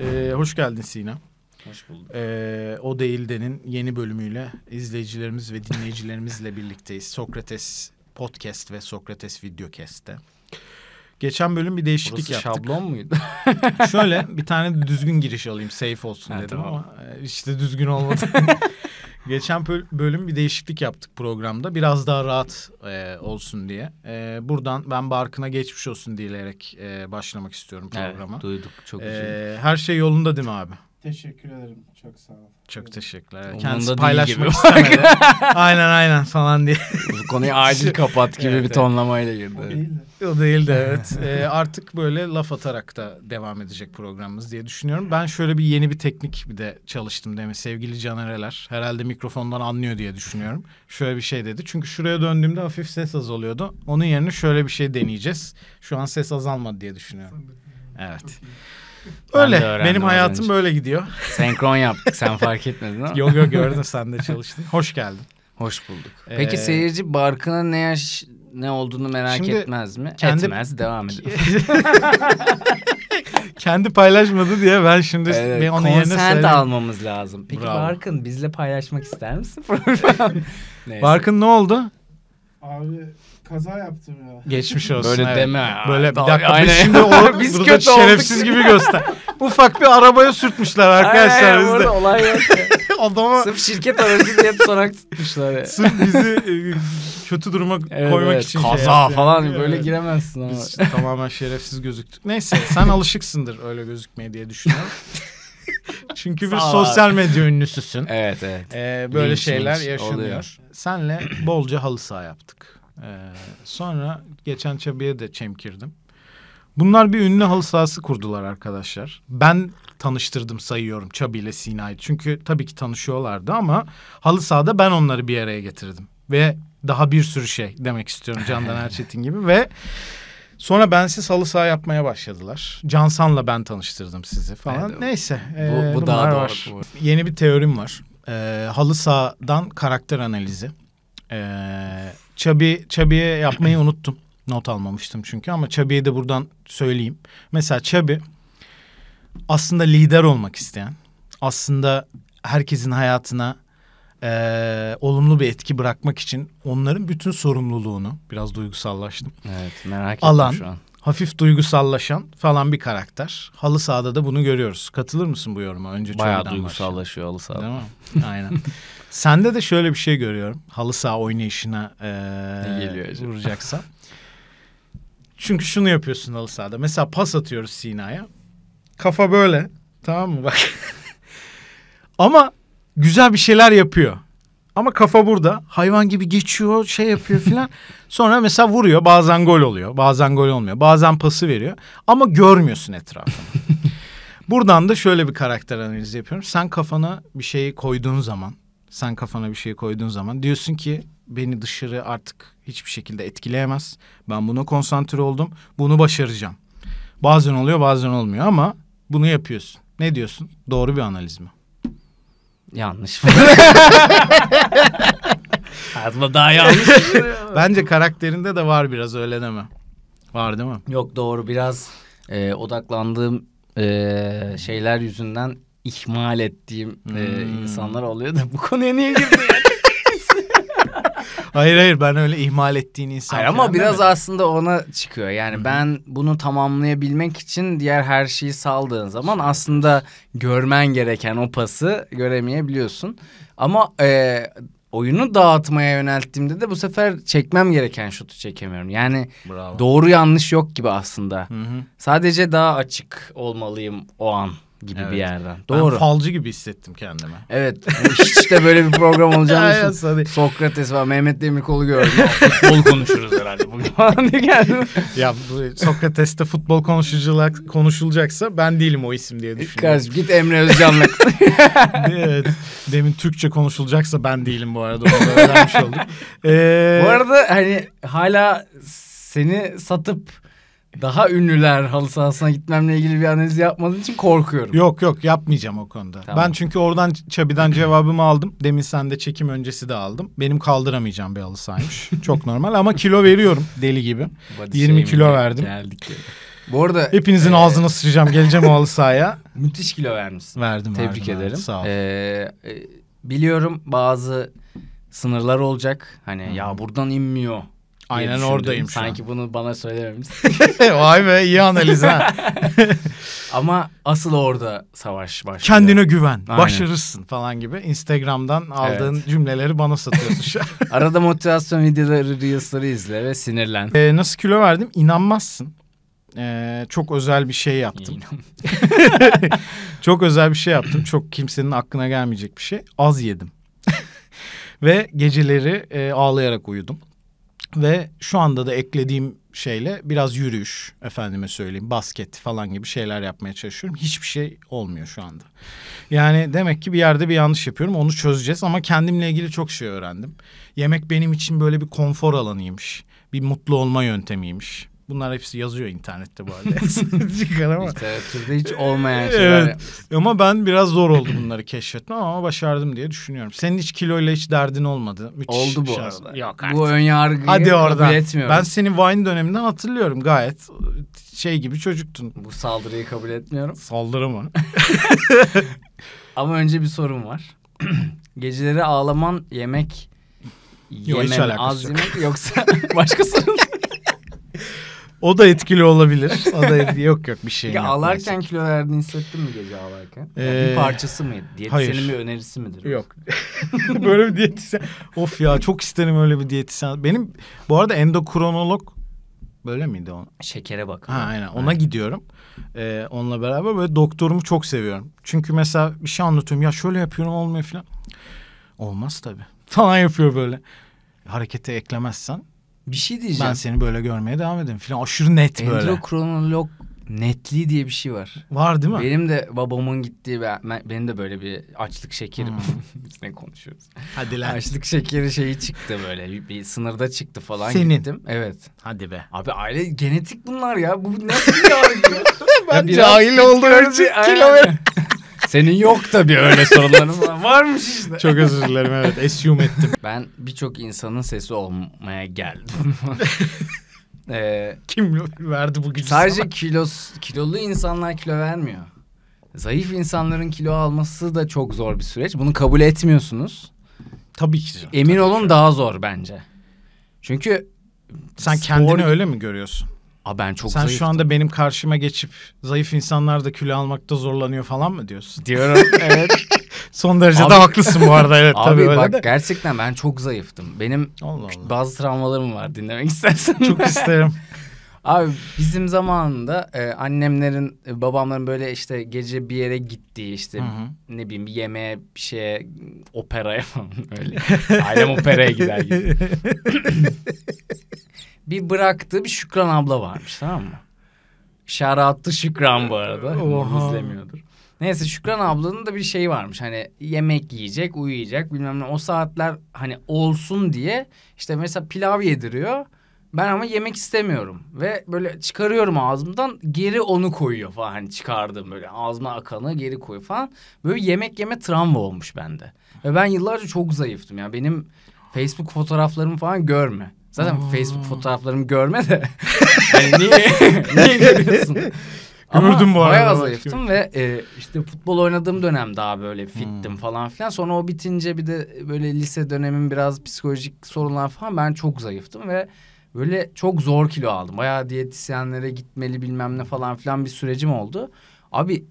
Ee, hoş geldin Sina. Hoş bulduk. Ee, o Değil'de'nin yeni bölümüyle izleyicilerimiz ve dinleyicilerimizle birlikteyiz. Sokrates Podcast ve Sokrates Videocast'te. Geçen bölüm bir değişiklik Burası yaptık. şablon muydu? Şöyle bir tane düzgün giriş alayım safe olsun ha, dedim tamam. ama e, işte düzgün olmadı. Geçen bölüm bir değişiklik yaptık programda. Biraz daha rahat e, olsun diye. E, buradan ben Barkın'a geçmiş olsun dileyerek e, başlamak istiyorum programa. Evet, duyduk çok güzel. E, her şey yolunda değil mi abi? Teşekkür ederim. Çok sağ ol. Çok teşekkürler. Onun Kendisi paylaşmak istemedi. aynen aynen falan diye. Bu konuyu acil kapat gibi evet, bir tonlamayla girdi. O değil de. O değil de evet. ee, artık böyle laf atarak da devam edecek programımız diye düşünüyorum. Ben şöyle bir yeni bir teknik bir de çalıştım demi sevgili Canereler. Herhalde mikrofondan anlıyor diye düşünüyorum. Şöyle bir şey dedi. Çünkü şuraya döndüğümde hafif ses azalıyordu. Onun yerine şöyle bir şey deneyeceğiz. Şu an ses azalmadı diye düşünüyorum. Evet. Öyle. Ben Benim hayatım önce. böyle gidiyor. Senkron yaptık. Sen fark etmedin ama. yok yok gördüm sen de çalıştın. Hoş geldin. Hoş bulduk. Peki ee, seyirci Barkın'ın ne yaş ne olduğunu merak şimdi etmez mi? Kendi... Etmez. Devam edelim. kendi paylaşmadı diye ben şimdi evet, ben onun yerine söyleyeyim. almamız lazım. Peki Bravo. Barkın bizle paylaşmak ister misin? Barkın ne oldu? Abi kaza yaptım ya. Geçmiş olsun. Böyle evet. deme. Ya. Böyle bir dakika Aynen. biz şimdi o, biz burada kötü şerefsiz olduk. gibi göster. Ufak bir arabaya sürtmüşler arkadaşlar Aynen, bizde. olay yok Adama... Sırf şirket aracı diye sorak tutmuşlar ya. Sırf bizi e, kötü duruma evet, koymak şey evet, için. Kaza şey falan yani. böyle giremezsin ama. Biz tamamen şerefsiz gözüktük. Neyse sen alışıksındır öyle gözükmeye diye düşünüyorum. Çünkü bir sosyal medya ünlüsüsün. Evet evet. Ee, böyle linç, şeyler linç yaşanıyor. Oluyor. Senle bolca halı saha yaptık. Ee, sonra geçen çabıya da çemkirdim. Bunlar bir ünlü halı sahası kurdular arkadaşlar. Ben tanıştırdım sayıyorum çabı ile Sina'yı. Çünkü tabii ki tanışıyorlardı ama halı sahada ben onları bir araya getirdim. Ve daha bir sürü şey demek istiyorum Candan Erçetin gibi ve Sonra bensiz halı saha yapmaya başladılar. Cansan'la ben tanıştırdım sizi falan. Evet, Neyse. E, bu, bu daha doğru. Var. Yeni bir teorim var. E, halı sahadan karakter analizi. E, Çabi, Çabi'ye yapmayı unuttum. Not almamıştım çünkü ama Çabi'ye de buradan söyleyeyim. Mesela Çabi aslında lider olmak isteyen, aslında herkesin hayatına e, olumlu bir etki bırakmak için onların bütün sorumluluğunu biraz duygusallaştım. Evet merak ettim alan, şu an. Hafif duygusallaşan falan bir karakter. Halı sahada da bunu görüyoruz. Katılır mısın bu yoruma? Önce Bayağı duygusallaşıyor halı sahada. Değil mi? Aynen. Sende de şöyle bir şey görüyorum. Halı saha oynayışına e, vuracaksa. Çünkü şunu yapıyorsun halı sahada. Mesela pas atıyoruz Sina'ya. Kafa böyle. Tamam mı? Bak. Ama güzel bir şeyler yapıyor. Ama kafa burada. Hayvan gibi geçiyor, şey yapıyor filan. Sonra mesela vuruyor. Bazen gol oluyor, bazen gol olmuyor. Bazen pası veriyor. Ama görmüyorsun etrafını. Buradan da şöyle bir karakter analizi yapıyorum. Sen kafana bir şeyi koyduğun zaman, sen kafana bir şeyi koyduğun zaman diyorsun ki beni dışarı artık hiçbir şekilde etkileyemez. Ben buna konsantre oldum. Bunu başaracağım. Bazen oluyor, bazen olmuyor ama bunu yapıyorsun. Ne diyorsun? Doğru bir analiz mi? Yanlış. Aslında daha yanlış. Bence karakterinde de var biraz öyle deme. Var değil mi? Yok doğru biraz e, odaklandığım e, şeyler yüzünden ihmal ettiğim e, hmm. e, insanlar oluyor da bu konuya niye girdi? hayır hayır ben öyle ihmal ettiğin insan. Hayır, ama biraz mi? aslında ona çıkıyor. Yani Hı-hı. ben bunu tamamlayabilmek için diğer her şeyi saldığın zaman aslında görmen gereken o pası göremeyebiliyorsun. Ama e, oyunu dağıtmaya yönelttiğimde de bu sefer çekmem gereken şutu çekemiyorum. Yani Bravo. doğru yanlış yok gibi aslında. Hı-hı. Sadece daha açık olmalıyım o an gibi evet. bir yerden. Doğru. Ben falcı gibi hissettim kendimi. Evet. hiç de böyle bir program olacağını Sokrates var. Mehmet Demirkol'u gördüm. futbol konuşuruz herhalde bugün. Falan diye geldim. Ya bu Sokrates'te futbol konuşulacak, konuşulacaksa ben değilim o isim diye düşünüyorum. Kardeşim git Emre Özcan'la. evet. Demin Türkçe konuşulacaksa ben değilim bu arada. Onu öğrenmiş olduk. Ee... Bu arada hani hala seni satıp daha ünlüler halı sahasına gitmemle ilgili bir analiz yapmadığın için korkuyorum. Yok yok yapmayacağım o konuda. Tamam. Ben çünkü oradan Çabi'den cevabımı aldım. Demin sen de çekim öncesi de aldım. Benim kaldıramayacağım bir halı sahaymış. Çok normal ama kilo veriyorum deli gibi. Body 20 kilo verdim. Geldik. Bu arada hepinizin e, ağzını sıçacağım. Geleceğim o halı sahaya. Müthiş kilo vermişsin. Verdim. Tebrik verdim, ederim. sağ ol. Ee, biliyorum bazı sınırlar olacak. Hani hmm. ya buradan inmiyor Aynen düşündüm. oradayım şu Sanki an. bunu bana söylememiz. Vay be iyi analiz ha. Ama asıl orada savaş başlıyor. Kendine güven, Aynen. başarırsın falan gibi. Instagram'dan aldığın evet. cümleleri bana satıyorsun şu an. Arada motivasyon videoları, reels'ları izle ve sinirlen. Ee, nasıl kilo verdim? İnanmazsın. Ee, çok özel bir şey yaptım. çok özel bir şey yaptım. Çok kimsenin aklına gelmeyecek bir şey. Az yedim. ve geceleri e, ağlayarak uyudum. Ve şu anda da eklediğim şeyle biraz yürüyüş efendime söyleyeyim basket falan gibi şeyler yapmaya çalışıyorum. Hiçbir şey olmuyor şu anda. Yani demek ki bir yerde bir yanlış yapıyorum onu çözeceğiz ama kendimle ilgili çok şey öğrendim. Yemek benim için böyle bir konfor alanıymış. Bir mutlu olma yöntemiymiş. Bunlar hepsi yazıyor internette bu arada. Çıkar ama. Literatürde hiç olmayan şeyler. Evet. Ama ben biraz zor oldu bunları keşfetme ama başardım diye düşünüyorum. Senin hiç kiloyla hiç derdin olmadı. Müthiş oldu bu şans. arada. Yok artık. Bu önyargıyı Hadi oradan. etmiyorum. Ben seni Vine döneminde hatırlıyorum gayet. Şey gibi çocuktun. Bu saldırıyı kabul etmiyorum. Saldırı mı? ama önce bir sorum var. Geceleri ağlaman yemek Yok, yemen, az yok. yemek yoksa başka sorun o da etkili olabilir. O da etkili. yok yok bir şey. Ya ağlarken kilo verdiğini hissettin mi gece ağlarken? Ee, yani bir parçası mı? Diyetisyenin bir önerisi midir? Yok. Böyle bir diyetisyen. of ya çok isterim öyle bir diyetisyen. Benim bu arada endokronolog Böyle miydi o? Şekere bak. Ha aynen ona aynen. gidiyorum. Ee, onunla beraber böyle doktorumu çok seviyorum. Çünkü mesela bir şey anlatıyorum ya şöyle yapıyorum olmuyor falan. Olmaz tabii. Falan yapıyor böyle. Harekete eklemezsen bir şey diyeceğim. Ben seni böyle görmeye devam edeyim. filan. Aşırı net Andrew böyle. Endokronolog netliği diye bir şey var. Var değil mi? Benim de babamın gittiği ben, benim de böyle bir açlık şekeri Hmm. ne konuşuyoruz? Hadi lan. Açlık şekeri şeyi çıktı böyle. Bir, bir sınırda çıktı falan Senin. gittim. Evet. Hadi be. Abi aile genetik bunlar ya. Bu nasıl bir yargı ben cahil oldum için Senin yok tabii öyle sorunların var varmış işte. Çok özür dilerim evet. esyum ettim. Ben birçok insanın sesi olmaya geldim. ee, Kim verdi bu gücü Sadece sana? kilos, kilolu insanlar kilo vermiyor. Zayıf insanların kilo alması da çok zor bir süreç. Bunu kabul etmiyorsunuz. Tabii ki. Zor, Emin tabii olun ki. daha zor bence. Çünkü sen spor... kendini öyle mi görüyorsun? Aa ben çok Sen zayıftım. şu anda benim karşıma geçip zayıf insanlar da kilo almakta zorlanıyor falan mı diyorsun? Diyorum evet. Son derece abi, de haklısın bu arada. Evet, abi tabii öyle bak de. gerçekten ben çok zayıftım. Benim Allah Allah. bazı travmalarım var dinlemek istersen. Çok isterim. Abi bizim zamanında e, annemlerin, e, babamların böyle işte gece bir yere gittiği işte hı hı. ne bileyim bir yemeğe, bir şeye, operaya falan öyle. Ailem operaya gider gibi. bir bıraktığı bir Şükran abla varmış tamam mı? Şarattı Şükran bu arada. Oha. İzlemiyordur. Neyse Şükran ablanın da bir şeyi varmış. Hani yemek yiyecek, uyuyacak bilmem ne. O saatler hani olsun diye işte mesela pilav yediriyor. Ben ama yemek istemiyorum. Ve böyle çıkarıyorum ağzımdan geri onu koyuyor falan. Hani çıkardım böyle ağzıma akanı geri koyuyor falan. Böyle yemek yeme travma olmuş bende. Ve ben yıllarca çok zayıftım ya. Benim Facebook fotoğraflarımı falan görme. Zaten Oo. Facebook fotoğraflarımı görme de. hani niye? niye görüyorsun? Gördüm bu arada. Bayağı zayıftım ve e, işte futbol oynadığım dönem daha böyle fittim hmm. falan filan. Sonra o bitince bir de böyle lise dönemin biraz psikolojik sorunlar falan ben çok zayıftım ve böyle çok zor kilo aldım. Bayağı diyetisyenlere gitmeli bilmem ne falan filan bir sürecim oldu. Abi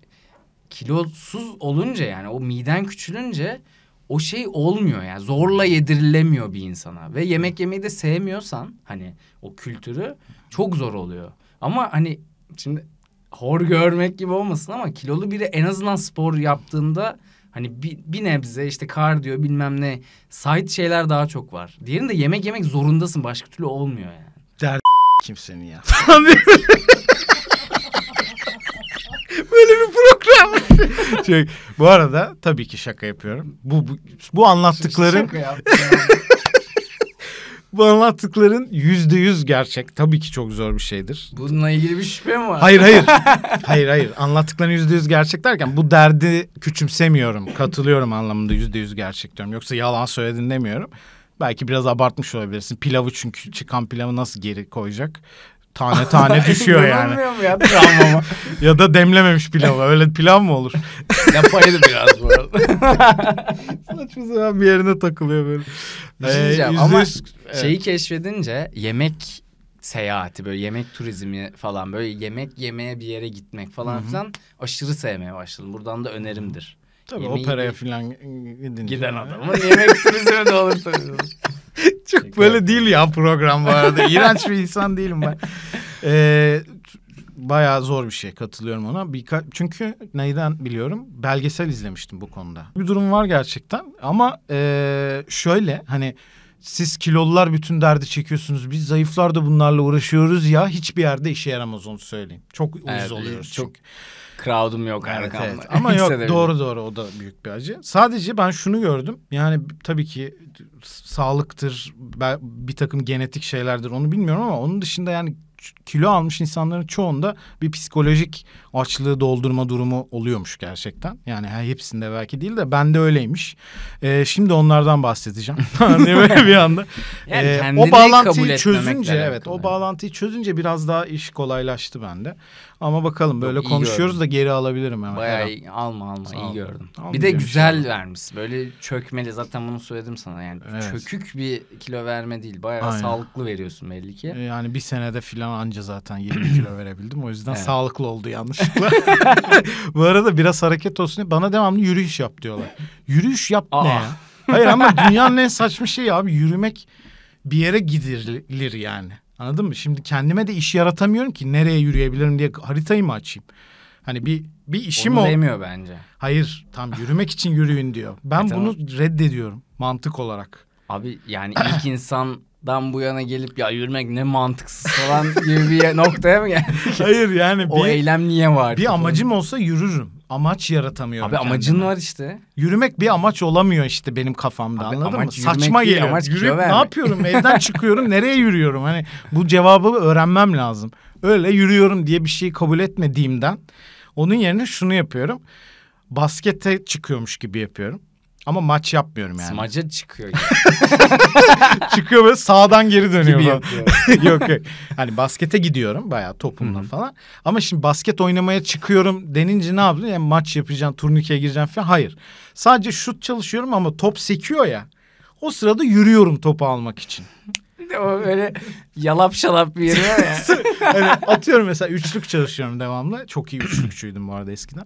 kilosuz olunca yani o miden küçülünce o şey olmuyor yani zorla yedirilemiyor bir insana ve yemek yemeyi de sevmiyorsan hani o kültürü çok zor oluyor. Ama hani şimdi hor görmek gibi olmasın ama kilolu biri en azından spor yaptığında hani bir, bir nebze işte kardiyo bilmem ne sahip şeyler daha çok var. de yemek yemek zorundasın başka türlü olmuyor yani. Der kimsenin ya. Böyle bir program. şey, bu arada tabii ki şaka yapıyorum. Bu bu, bu anlattıkların şaka yaptım bu anlattıkların yüzde yüz gerçek. Tabii ki çok zor bir şeydir. Bununla ilgili bir şüphe mi var? Hayır hayır. hayır hayır. Anlattıkların yüzde yüz gerçek derken bu derdi küçümsemiyorum. Katılıyorum anlamında yüzde yüz gerçek diyorum. Yoksa yalan söyledin demiyorum. Belki biraz abartmış olabilirsin. Pilavı çünkü çıkan pilavı nasıl geri koyacak? tane tane düşüyor yani. ya travmama. ya da demlememiş pilavı. Öyle pilav mı olur? Yapaydı biraz bu arada. Saçma sapan bir yerine takılıyor böyle. Bir şey ee, ama yüz... şeyi keşfedince yemek seyahati böyle yemek turizmi falan böyle yemek yemeye bir yere gitmek falan hı filan aşırı sevmeye başladım. Buradan da önerimdir. Tabii yemeği operaya falan gidince. Giden adam. Ama yemek turizmi de olur tabii. Çok Peki. böyle değil ya program bu arada. İğrenç bir insan değilim ben. Ee, bayağı zor bir şey katılıyorum ona. Birka çünkü neyden biliyorum? Belgesel izlemiştim bu konuda. Bir durum var gerçekten ama e, şöyle hani siz kilolular bütün derdi çekiyorsunuz. Biz zayıflar da bunlarla uğraşıyoruz ya hiçbir yerde işe yaramaz onu söyleyeyim. Çok uyuz evet, oluyoruz çok crowd'um yok evet, arkamda. Evet. Ama yok doğru doğru o da büyük bir acı. Sadece ben şunu gördüm. Yani tabii ki sağlıktır bir takım genetik şeylerdir onu bilmiyorum ama onun dışında yani kilo almış insanların çoğunda bir psikolojik açlığı doldurma durumu oluyormuş gerçekten. Yani hepsinde belki değil de bende öyleymiş. Ee, şimdi onlardan bahsedeceğim. Hani bir anda. Yani ee, o bağlantıyı çözünce evet o bağlantıyı çözünce biraz daha iş kolaylaştı bende. Ama bakalım böyle Yok, konuşuyoruz gördüm. da geri alabilirim. Hemen. Bayağı iyi, alma alma Sağ iyi gördüm. Tamam, bir de güzel şey. vermiş. Böyle çökmeli zaten bunu söyledim sana yani. Evet. Çökük bir kilo verme değil. Bayağı Aynen. sağlıklı veriyorsun belli ki. E, yani bir senede filan anca zaten 20 kilo verebildim. O yüzden evet. sağlıklı oldu yanlışlıkla. Bu arada biraz hareket olsun diye bana devamlı yürüyüş yap diyorlar. Yürüyüş yap Aa. ne ya? Hayır ama dünyanın en saçma şeyi abi yürümek bir yere gidilir yani. Anladın mı? Şimdi kendime de iş yaratamıyorum ki nereye yürüyebilirim diye haritayı mı açayım? Hani bir bir işim Onu demiyor bence. Hayır, tam yürümek için yürüyün diyor. E, ben e, bunu tamam. reddediyorum mantık olarak. Abi yani ilk insandan bu yana gelip ya yürümek ne mantıksız falan gibi bir noktaya mı geldik? Hayır yani bir, o eylem niye var? Bir amacım olsa yürürüm amaç yaratamıyorum. Abi kendime. amacın var işte. Yürümek bir amaç olamıyor işte benim kafamda Abi, anladın mı? Saçma geliyor. Amaç Yürüyüp ne yapıyorum? Evden çıkıyorum nereye yürüyorum? Hani bu cevabı öğrenmem lazım. Öyle yürüyorum diye bir şeyi kabul etmediğimden onun yerine şunu yapıyorum. Baskete çıkıyormuş gibi yapıyorum. Ama maç yapmıyorum yani. Smaca çıkıyor yani. çıkıyor ve sağdan geri dönüyor. Gibi yok yok. Hani baskete gidiyorum bayağı topumla Hı-hı. falan. Ama şimdi basket oynamaya çıkıyorum denince ne yaptın? Yani maç yapacaksın, turnikeye gireceksin falan. Hayır. Sadece şut çalışıyorum ama top sekiyor ya. O sırada yürüyorum topu almak için. o böyle yalap şalap bir yürüyor ya. yani atıyorum mesela üçlük çalışıyorum devamlı. Çok iyi üçlükçüydüm bu arada eskiden.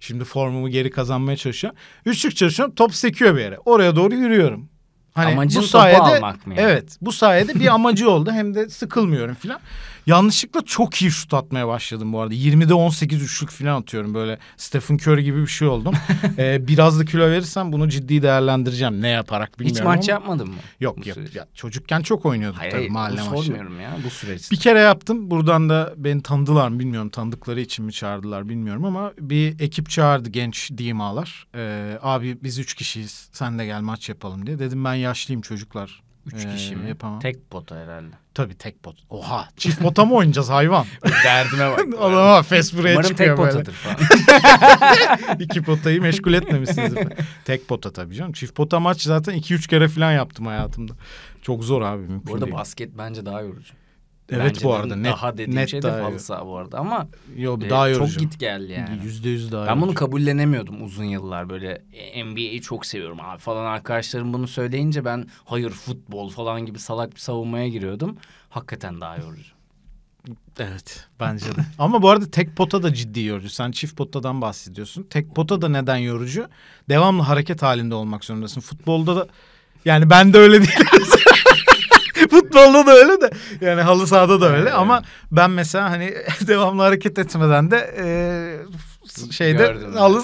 Şimdi formumu geri kazanmaya çalışıyorum. Üçlük çalışıyorum. Top sekiyor bir yere. Oraya doğru yürüyorum. Hani Amacın bu sayede, topu almak mı? Yani? Evet. Bu sayede bir amacı oldu. Hem de sıkılmıyorum falan. Yanlışlıkla çok iyi şut atmaya başladım bu arada. 20'de 18 üçlük falan atıyorum böyle. Stephen Curry gibi bir şey oldum. ee, biraz da kilo verirsem bunu ciddi değerlendireceğim. Ne yaparak bilmiyorum Hiç maç ama. yapmadın mı? Yok yok. Ya, çocukken çok oynuyorduk hayır, tabii hayır, mahalle maçı. sormuyorum ya bu süreçte. Bir kere yaptım. Buradan da beni tanıdılar mı bilmiyorum. Tanıdıkları için mi çağırdılar bilmiyorum ama bir ekip çağırdı genç DMA'lar. Ee, abi biz üç kişiyiz. Sen de gel maç yapalım diye. Dedim ben yaşlıyım çocuklar. Üç ee, kişi mi? Yapamam. Tek pota herhalde. Tabii tek pot. Oha çift pota mı oynayacağız hayvan? Derdime bak. Adama fast buraya Umarım çıkıyor böyle. Umarım tek potadır falan. iki potayı meşgul etmemişsiniz. tek pota tabii canım. Çift pota maç zaten iki üç kere falan yaptım hayatımda. Çok zor abi mümkün Bu arada değil. basket bence daha yorucu. Evet Bence bu arada net daha dediğim net şey de halı saha bu arada ama Yo, e, daha e, çok git gel yani. Yüzde yüz daha. Ben yorucu. bunu kabullenemiyordum uzun yıllar böyle e, NBA'yi çok seviyorum abi falan arkadaşlarım bunu söyleyince ben hayır futbol falan gibi salak bir savunmaya giriyordum. Hakikaten daha yorucu. Evet bence de. Ama bu arada tek pota da ciddi yorucu. Sen çift potadan bahsediyorsun. Tek pota da neden yorucu? Devamlı hareket halinde olmak zorundasın. Futbolda da yani ben de öyle değilim. Futbolda da öyle de yani halı sahada da öyle ama ben mesela hani devamlı hareket etmeden de e, şeyde halı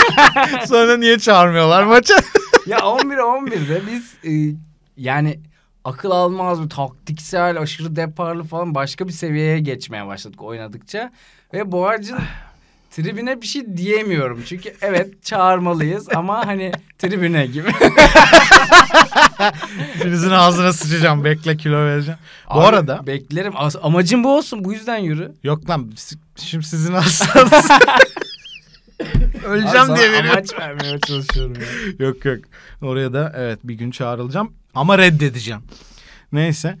sonra niye çağırmıyorlar maça? ya 11 11'de biz e, yani akıl almaz bir taktiksel aşırı deparlı falan başka bir seviyeye geçmeye başladık oynadıkça ve Boğacın tribüne bir şey diyemiyorum çünkü evet çağırmalıyız ama hani tribüne gibi. Filiz'in ağzına sıçacağım. Bekle kilo vereceğim. Bu Abi, arada. Beklerim. As- amacım bu olsun. Bu yüzden yürü. Yok lan. Şimdi sizin hastanız. Öleceğim Abi, diye veriyorum. Amaç vermeye çalışıyorum. Ya. yok yok. Oraya da evet bir gün çağrılacağım. Ama reddedeceğim. Neyse.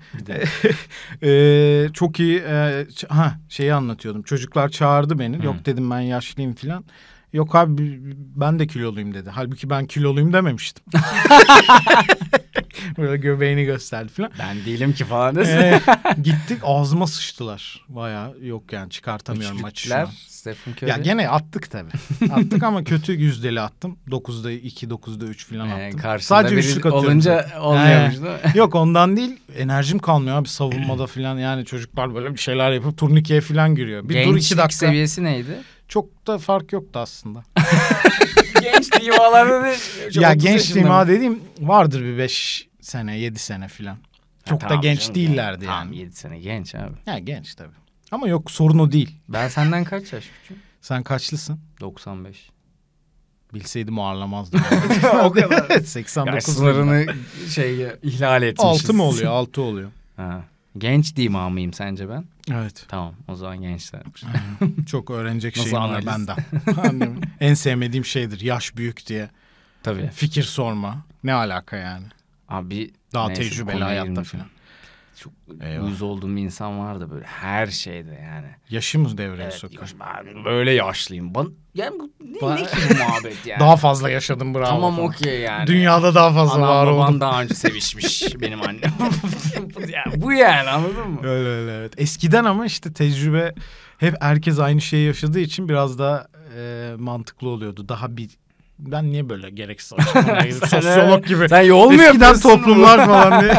ee, çok iyi. E, ha şeyi anlatıyordum. Çocuklar çağırdı beni. Hı. Yok dedim ben yaşlıyım filan. Yok abi ben de kiloluyum dedi. Halbuki ben kiloluyum dememiştim. Böyle göbeğini gösterdi falan. Ben değilim ki falan desin. Ee, gittik ağzıma sıçtılar. Baya yok yani çıkartamıyorum maçı şu Stephen Curry. Ya gene attık tabii. attık ama kötü yüzdeli attım. 9'da iki, 9'da üç falan ee, attım. Ee, Sadece üçlük atıyorum. Olunca olmuyormuş ee, Yok ondan değil. Enerjim kalmıyor abi savunmada falan. Yani çocuklar böyle bir şeyler yapıp turnikeye falan giriyor. Bir Gençlik dur iki dakika. seviyesi neydi? çok da fark yoktu aslında. genç divalarda Ya genç diva dediğim vardır bir beş sene yedi sene filan. Çok ha, da genç canım, değillerdi yani. Tamam 7 sene genç abi. Ya genç tabii. Ama yok sorun o değil. Ben senden kaç yaş küçüğüm? Sen kaçlısın? 95. Bilseydim ağırlamazdım. o kadar. 89 Yaş sınırını şey ihlal etmişiz. 6 mı oluyor? 6 oluyor. Ha. Genç değil mamıyım sence ben? Evet. Tamam o zaman gençler. Çok öğrenecek şeyim var benden. en sevmediğim şeydir yaş büyük diye. Tabii. Fikir sorma. Ne alaka yani? Abi daha neyse, tecrübeli hayatta falan çok Eyvah. uyuz olduğum bir insan vardı böyle her şeyde yani. Yaşımız devreye evet, sokuyor. Ben böyle yaşlıyım. ben yani bu ne, ben... ne ki bu muhabbet yani? daha fazla yaşadım bravo. Tamam okey yani. Dünyada daha fazla Anam, var oldum. Anam daha önce sevişmiş benim annem. yani, bu yani anladın mı? Öyle öyle evet. Eskiden ama işte tecrübe hep herkes aynı şeyi yaşadığı için biraz daha e, mantıklı oluyordu. Daha bir ben niye böyle gereksiz açıklamaya Sosyolog gibi. Sen yol mu Eskiden toplumlar falan diye.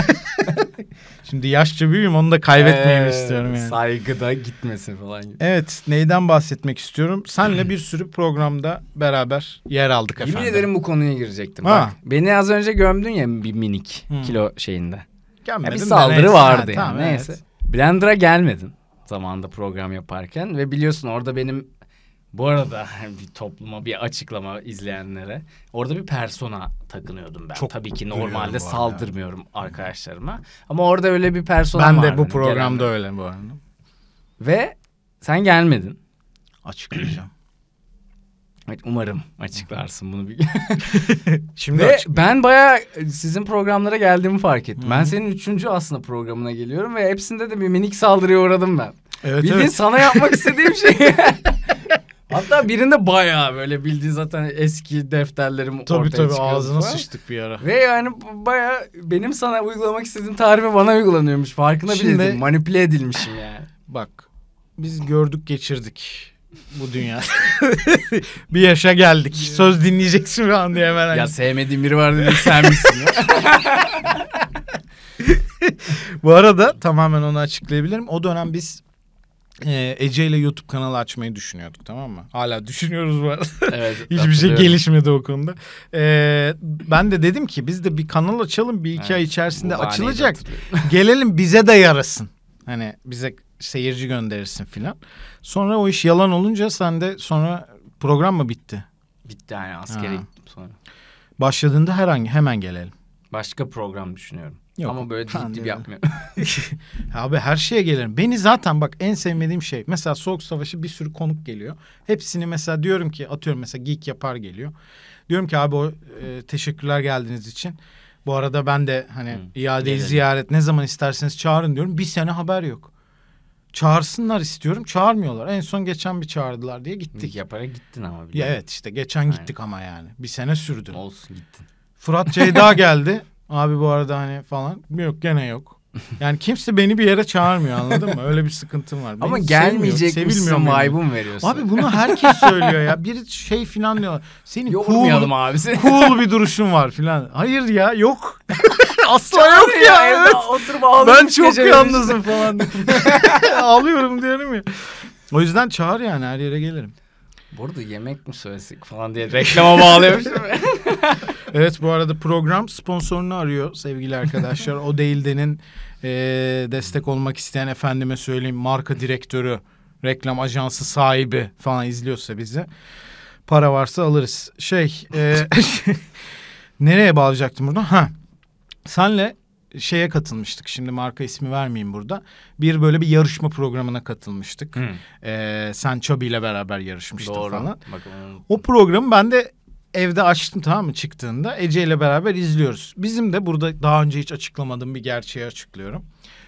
Şimdi yaşça büyüğüm onu da kaybetmeyeyim ee, istiyorum yani. Saygıda gitmesin falan gibi. Evet neyden bahsetmek istiyorum? Senle bir sürü programda beraber yer aldık efendim. Yemin ederim bu konuya girecektim. Ha. Bak beni az önce gömdün ya bir minik hmm. kilo şeyinde. Gömmedim ya bir saldırı neyse. vardı ha, yani tamam, neyse. Evet. Blender'a gelmedin zamanında program yaparken ve biliyorsun orada benim bu arada bir topluma bir açıklama izleyenlere. Orada bir persona takınıyordum ben. Çok Tabii ki normalde saldırmıyorum yani. arkadaşlarıma. Ama orada öyle bir persona ben vardı. Ben de bu hani programda genelde. öyle bu arada. Ve sen gelmedin. Açıklayacağım. umarım açıklarsın bunu bir Şimdi Ve ben baya sizin programlara geldiğimi fark ettim. Hı-hı. Ben senin üçüncü aslında programına geliyorum ve hepsinde de bir minik saldırıya uğradım ben. Evet, Bildiğin evet. sana yapmak istediğim şey. Hatta birinde bayağı böyle bildiğin zaten eski defterlerim tabii, ortaya tabii, çıkıyordu. Tabii tabii ağzına falan. sıçtık bir ara. Ve yani bayağı benim sana uygulamak istediğim tarife bana uygulanıyormuş. Farkına Şimdi... değilim. Manipüle edilmişim yani. Bak biz gördük geçirdik bu dünya. bir yaşa geldik. Söz dinleyeceksin bir an diye hemen. Ya sevmediğim biri var dedi sen misin? bu arada tamamen onu açıklayabilirim. O dönem biz ee, Ece ile YouTube kanalı açmayı düşünüyorduk tamam mı? Hala düşünüyoruz bu arada. Evet, Hiçbir şey gelişmedi o konuda. E, ben de dedim ki biz de bir kanal açalım bir iki evet, ay içerisinde açılacak. Gelelim bize de yarasın. Hani bize seyirci gönderirsin filan. Sonra o iş yalan olunca sen de sonra program mı bitti? Bitti yani askeri ha. sonra. Başladığında herhangi hemen gelelim. Başka program düşünüyorum. Yok. Ama böyle deyip deyip yapmıyor. Abi her şeye gelirim. Beni zaten bak en sevmediğim şey. Mesela Soğuk Savaşı bir sürü konuk geliyor. Hepsini mesela diyorum ki atıyorum mesela Geek Yapar geliyor. Diyorum ki abi o, e, teşekkürler geldiniz için. Bu arada ben de hani Hı, iadeyi gelelim. ziyaret ne zaman isterseniz çağırın diyorum. Bir sene haber yok. Çağırsınlar istiyorum. Çağırmıyorlar. En son geçen bir çağırdılar diye gittik. Yapara gittin ama. Ya evet işte geçen Aynen. gittik ama yani. Bir sene sürdü. Olsun gittin. Fırat Ceyda geldi. Abi bu arada hani falan. Yok gene yok. Yani kimse beni bir yere çağırmıyor anladın mı? Öyle bir sıkıntım var. Ama beni gelmeyecekmişsin vibe'ı mı veriyorsun? Abi bunu herkes söylüyor ya. Bir şey filan diyor. Senin Yormayalım cool, abi seni. cool bir duruşun var filan. Hayır ya yok. Asla yok ya. ya evet. Evde ben çok yalnızım falan. Alıyorum diyorum ya. O yüzden çağır yani her yere gelirim. Burada yemek mi söylesek falan diye reklama bağlıyormuşum. evet bu arada program sponsorunu arıyor sevgili arkadaşlar. O değilde'nin e, destek olmak isteyen efendime söyleyeyim marka direktörü, reklam ajansı sahibi falan izliyorsa bizi. Para varsa alırız. Şey e, nereye bağlayacaktım burada? Ha. Senle şeye katılmıştık. Şimdi marka ismi vermeyeyim burada. Bir böyle bir yarışma programına katılmıştık. Ee, sen Chubby ile beraber yarışmıştın Doğru. falan. Bakın. O programı ben de evde açtım tamam mı çıktığında Ece ile beraber izliyoruz. Bizim de burada daha önce hiç açıklamadığım bir gerçeği açıklıyorum.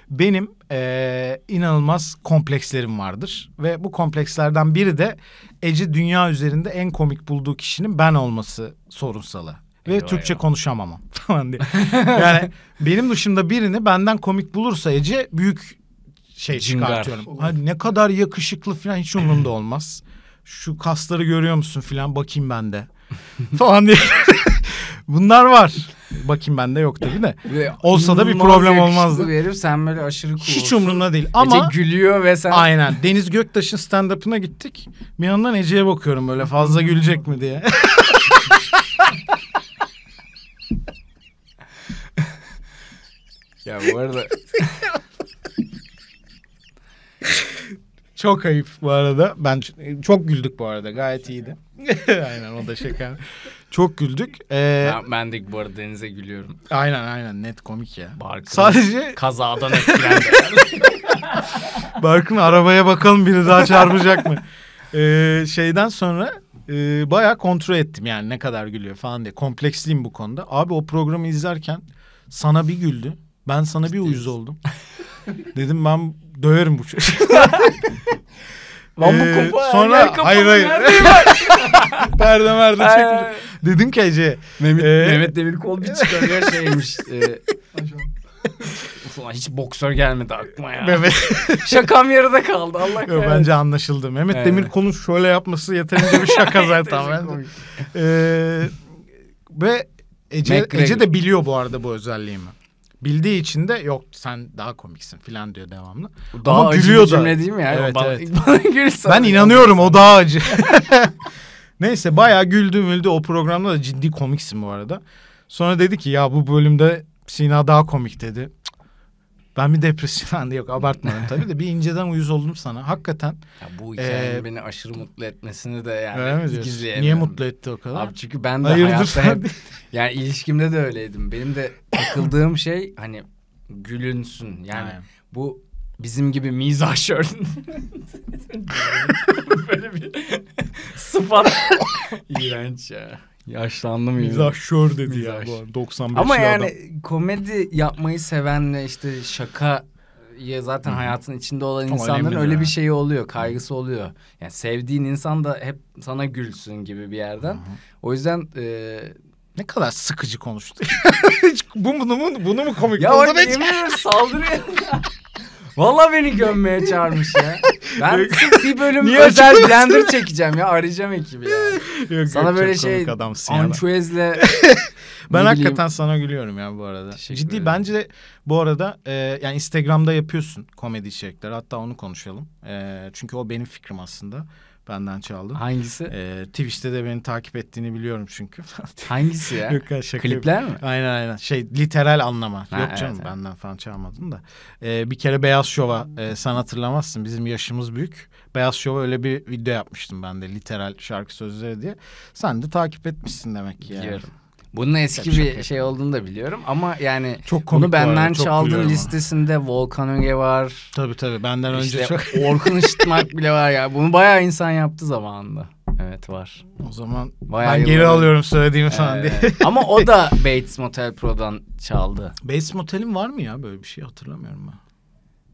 Benim e, inanılmaz komplekslerim vardır ve bu komplekslerden biri de Ece dünya üzerinde en komik bulduğu kişinin ben olması sorunsalı ve eyvah Türkçe eyvah. konuşamamam falan diye. yani benim dışında birini benden komik bulursa Ece büyük şey Cingar. çıkartıyorum. Hani ne kadar yakışıklı falan hiç umurumda olmaz. Şu kasları görüyor musun falan bakayım ben de. falan diye. Bunlar var. Bakayım bende yok tabii de. Ve Olsa da bir problem olmazdı. Bir sen böyle aşırı cool Hiç umurumda değil ama. Ece gülüyor ve sen. Aynen. Deniz Göktaş'ın stand-up'ına gittik. Bir yandan Ece'ye bakıyorum böyle fazla hmm. gülecek mi diye. Ya bu arada... çok ayıp bu arada. Ben çok güldük bu arada. Gayet iyiydi. aynen o da şaka. çok güldük. Ee... Ben, ben de bu arada Deniz'e gülüyorum. Aynen aynen net komik ya. Barkın Sadece... kazadan etkilendi. Barkın arabaya bakalım biri daha çarpacak mı? Ee, şeyden sonra e, bayağı kontrol ettim yani ne kadar gülüyor falan diye. Kompleksliyim bu konuda. Abi o programı izlerken sana bir güldü. Ben sana Ciddi bir uyuz misin? oldum. Dedim ben döverim bu çocuğu. Lan bu ee, sonra kapalı, hayır hayır. perde perde çekmiş. Dedim ki Ece. Mehmet, e, Mehmet Demirkol bir çıkarıyor şeymiş. E, Ulan hiç boksör gelmedi aklıma ya. Mehmet. Şakam yarıda kaldı Allah kahretsin. Bence anlaşıldı. Mehmet evet. konu şöyle yapması yeterince bir şaka zaten. bence. Ee, ve Ece, Ece de biliyor bu arada bu özelliğimi bildiği için de yok sen daha komiksin filan diyor devamlı. Daha Ama acı gülüyor bir da. cümle değil mi ya? Evet, bana, evet. bana gülsen. Ben inanıyorum o daha acı. Neyse bayağı güldü müldü o programda da ciddi komiksin bu arada. Sonra dedi ki ya bu bölümde Sina daha komik dedi. Ben bir depresyon anda yok abartmadım tabii de bir inceden uyuz oldum sana. Hakikaten. Ya bu hikayenin ee, beni aşırı mutlu etmesini de yani gizleyemiyorum. Niye mutlu etti o kadar? Abi çünkü ben de Hayırdır hayatta hep, yani ilişkimde de öyleydim. Benim de takıldığım şey hani gülünsün. Yani Aynen. bu bizim gibi mizahşör. Böyle bir sıfat. İğrenç ya. Yaşlandı mıydı? Mizahşör dedi Mizah. ya bu an. 95 Ama yani adam. komedi yapmayı sevenle işte şaka ya zaten hayatın içinde olan Ama insanların öyle ya. bir şeyi oluyor, kaygısı oluyor. Yani sevdiğin insan da hep sana gülsün gibi bir yerden. hı O yüzden e, ne kadar sıkıcı konuştu. bu bunu mu bunu mu komik ya buldun hiç? Ya saldırıyor. Valla beni gömmeye çağırmış ya. Ben bir bölüm Niye özel blender çekeceğim ya. Arayacağım ekibi ya. Yok, Sana yok, böyle şey Anchois'le ben hakikaten bileyim. sana gülüyorum ya bu arada. Ciddi ederim. bence bu arada e, yani Instagram'da yapıyorsun komedi içerikler. Hatta onu konuşalım. E, çünkü o benim fikrim aslında. Benden çaldın. Hangisi? Ee, Twitch'te de beni takip ettiğini biliyorum çünkü. Hangisi ya? Yok, şaka Klipler mi? Aynen aynen. Şey literal anlama. Ha, Yok canım evet. benden falan çalmadın da. Ee, bir kere Beyaz Şov'a e, sen hatırlamazsın. Bizim yaşımız büyük. Beyaz Şov'a öyle bir video yapmıştım ben de literal şarkı sözleri diye. Sen de takip etmişsin demek ki. Yani. Biliyorum. Bunun eski bir şey olduğunu da biliyorum ama yani çok bunu benden çok çaldın listesinde ama. Volkan Öge var. Tabii tabii benden önce işte çok. Orkun Işıtmak bile var ya. Bunu bayağı insan yaptı zamanında. Evet var. O zaman bayağı ben geri alıyorum söylediğimi ee, diye. ama o da Bates Motel Pro'dan çaldı. Bates Motel'in var mı ya böyle bir şey hatırlamıyorum ben.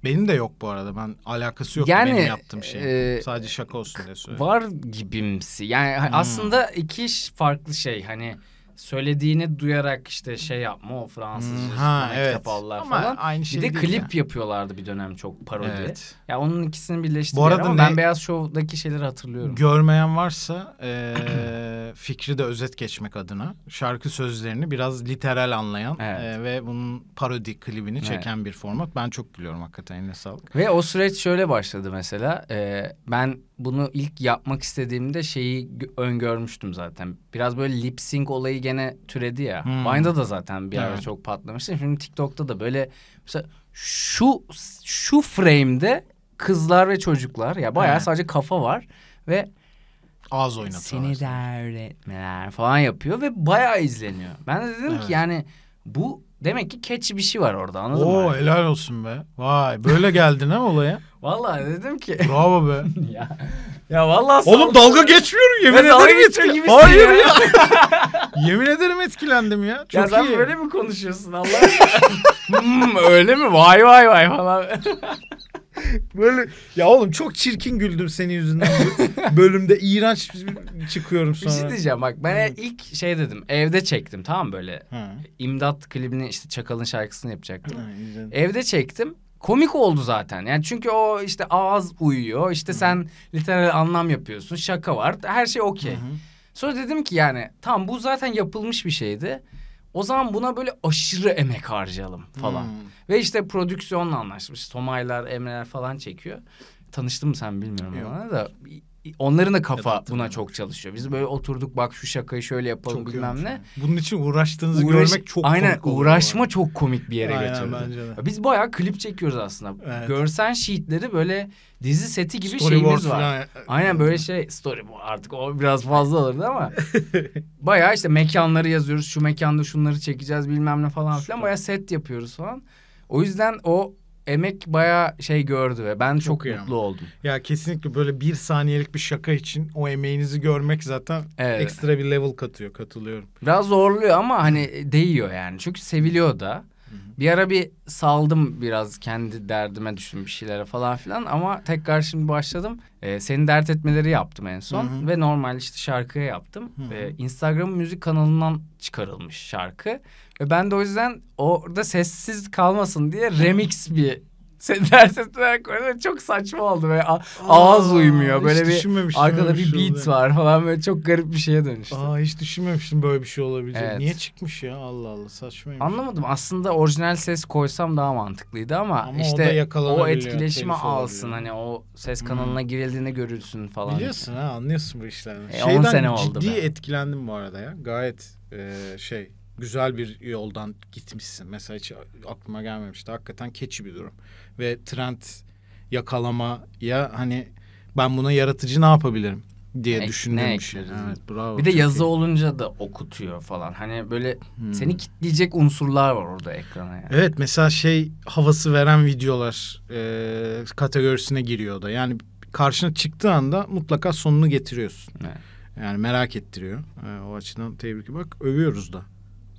Benim de yok bu arada. Ben alakası yok yani, benim yaptığım şey. E, Sadece şaka olsun diye söylüyorum. Var gibimsi. Yani hmm. aslında iki farklı şey. Hani söylediğini duyarak işte şey yapma o Fransızca hmm, ha, hani evet. kapalılar Ama falan. Aynı şey bir de klip ya. yapıyorlardı bir dönem çok parodi. Evet. Ya onun ikisini birleştiriyor Bu arada ama ne, ben Beyaz Show'daki şeyleri hatırlıyorum. Görmeyen varsa e, fikri de özet geçmek adına şarkı sözlerini biraz literal anlayan evet. e, ve bunun parodi klibini çeken evet. bir format. Ben çok biliyorum hakikaten eline sağlık. Ve o süreç şöyle başladı mesela. E, ben bunu ilk yapmak istediğimde şeyi öngörmüştüm zaten. Biraz böyle lip sync olayı gene türedi ya. Hmm. Vine'da da zaten bir ara evet. çok patlamıştı. Şimdi TikTok'ta da böyle mesela şu şu frame'de kızlar ve çocuklar ya bayağı evet. sadece kafa var ve ağız oynatıyorlar. Seni dert falan yapıyor ve bayağı izleniyor. Ben de dedim evet. ki yani bu Demek ki catch bir şey var orada anladın Oo, mı? Oo helal olsun be. Vay böyle geldin ha olaya. Vallahi dedim ki. Bravo be. ya, ya vallahi Oğlum dalga geçmiyorum yemin ya ederim gibi. Hayır ya. yemin ederim etkilendim ya. Çok ya sen böyle mi konuşuyorsun Allah'ım? hmm, öyle mi? Vay vay vay falan. Böyle ya oğlum çok çirkin güldüm senin yüzünden. Bölümde iğrenç çıkıyorum sonra. Bir şey diyeceğim bak ben Hı. ilk şey dedim evde çektim tamam böyle. Hı. İmdat klibini işte Çakal'ın şarkısını yapacaktım. Hı, evde çektim komik oldu zaten. Yani çünkü o işte ağız uyuyor. işte Hı. sen literal anlam yapıyorsun. Şaka var. Her şey okey. Sonra dedim ki yani tam bu zaten yapılmış bir şeydi. O zaman buna böyle aşırı emek harcayalım falan. Hmm. Ve işte prodüksiyonla anlaşmış. Somaylar, Emre'ler falan çekiyor. mı sen bilmiyorum Yok. ona da onların da kafa evet, buna çok çalışıyor. Biz böyle oturduk bak şu şakayı şöyle yapalım çok bilmem ne. Yani. Bunun için uğraştığınızı Uğraş, görmek çok aynen, komik. Aynen uğraşma çok komik bir yere aynen, götürdü. Biz bayağı klip çekiyoruz aslında. Evet. Görsen sheetleri böyle dizi seti gibi storyboard şeyimiz var. Falan. Aynen böyle şey storyboard artık o biraz fazla olurdu ama bayağı işte mekanları yazıyoruz. Şu mekanda şunları çekeceğiz bilmem ne falan filan. Bayağı set yapıyoruz falan. O yüzden o emek baya şey gördü ve ben çok, çok mutlu oldum. Ya kesinlikle böyle bir saniyelik bir şaka için o emeğinizi görmek zaten evet. ekstra bir level katıyor katılıyorum. Biraz zorluyor ama hani değiyor yani çünkü seviliyor da. Bir ara bir saldım biraz kendi derdime düştüm bir şeylere falan filan ama tekrar şimdi başladım. Ee, seni dert etmeleri yaptım en son Hı-hı. ve normal işte şarkıya yaptım. Ee, Instagram müzik kanalından çıkarılmış şarkı. Ve ben de o yüzden orada sessiz kalmasın diye remix bir Sesler koydu çok saçma oldu ve ağız uymuyor. Böyle bir arkada bir şey beat var falan böyle çok garip bir şeye dönüştü. Aa hiç düşünmemiştim böyle bir şey olabileceğini. Evet. Niye çıkmış ya? Allah Allah saçmaymış. Anlamadım. Aslında orijinal ses koysam daha mantıklıydı ama, ama işte o, o etkileşimi alsın hani o ses hmm. kanalına hmm. girildiğini görülsün falan. Biliyorsun ha anlıyorsun bu işlerden. E, Şeyden 10 sene oldu ciddi ben. etkilendim bu arada ya. Gayet e, şey güzel bir yoldan gitmişsin. Mesela hiç aklıma gelmemişti. Hakikaten keçi bir durum. Ve trend yakalama ya hani ben buna yaratıcı ne yapabilirim diye Ek, düşündüğüm bir şey. Evet, bravo. Bir de yazı iyi. olunca da okutuyor falan. Hani böyle hmm. seni kitleyecek unsurlar var orada ekrana yani. Evet mesela şey havası veren videolar e, kategorisine giriyor da. Yani karşına çıktığı anda mutlaka sonunu getiriyorsun. Evet. Yani merak ettiriyor. E, o açıdan tebrik bak övüyoruz da.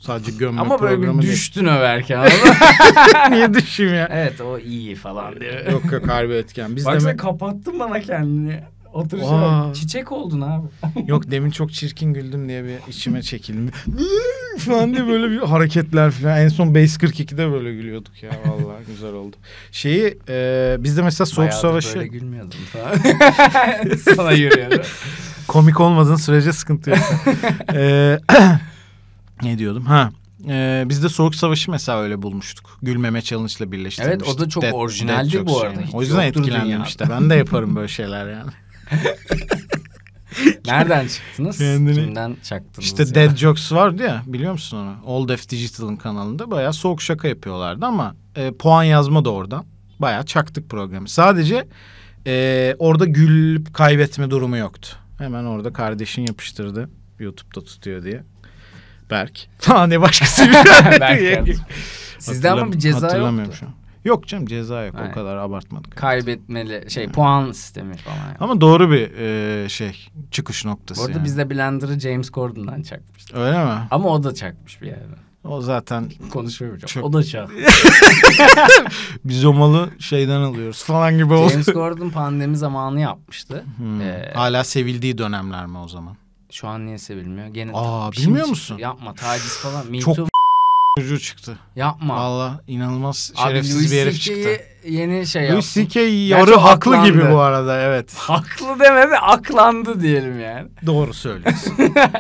Sadece gömme Ama böyle bir değil. düştün överken. Niye düşeyim ya? Evet o iyi falan diyor. Yok yok harbi etken. Biz Baksana demek... kapattın bana kendini. Oturuşa çiçek oldun abi. yok demin çok çirkin güldüm diye bir içime çekildim. falan diye böyle bir hareketler falan. En son Base 42'de böyle gülüyorduk ya vallahi güzel oldu. Şeyi e, biz de mesela Soğuk savaşı. Savaşı... böyle gülmüyordum falan. Sana yürüyorum. Komik olmadığın sürece sıkıntı yok. ee, ne diyordum? Ha ee, biz de Soğuk Savaşı mesela öyle bulmuştuk. Gülmeme Challenge ile birleştirmiştik. Evet o da çok de, orijinaldi de bu arada. Hiç o yüzden etkilendim dünyada. işte. Ben de yaparım böyle şeyler yani. Nereden çıktınız? Kendini... Kimden çaktınız? İşte ya? Dead Jokes vardı ya biliyor musun onu? Old F Digital'ın kanalında bayağı soğuk şaka yapıyorlardı ama e, puan yazma da oradan. Bayağı çaktık programı. Sadece e, orada gülüp kaybetme durumu yoktu. Hemen orada kardeşin yapıştırdı YouTube'da tutuyor diye. Berk falan diye başkası bir şey Sizde ama bir ceza hatırlamıyorum yoktu. Şu an. Yok canım ceza yok Aynen. o kadar abartmadık. Kaybetmeli şey puan sistemi falan. Yani. Ama doğru bir e, şey çıkış noktası. Bu yani. bizde Blender'ı James Corden'dan çakmış. Öyle mi? Ama o da çakmış bir yerden. O zaten konuşmuyor çok. O da çak. Biz o malı şeyden alıyoruz falan gibi oldu. James Gordon pandemi zamanı yapmıştı. Hmm. Ee... Hala sevildiği dönemler mi o zaman? Şu an niye sevilmiyor? Gene Aa, bir şey bilmiyor musun? Yapma taciz falan. Me Çok Too- çocuğu çıktı. Yapma. Valla inanılmaz Abi şerefsiz Louis bir herif çıktı. Yeni şey yaptı. Louis C.K. yarı Gerçi haklı haklandı. gibi bu arada evet. Haklı demedi aklandı diyelim yani. Doğru söylüyorsun.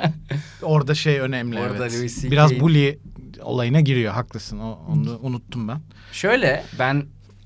Orada şey önemli Orada evet. Louis C.K. Biraz bully olayına giriyor haklısın. onu unuttum ben. Şöyle ben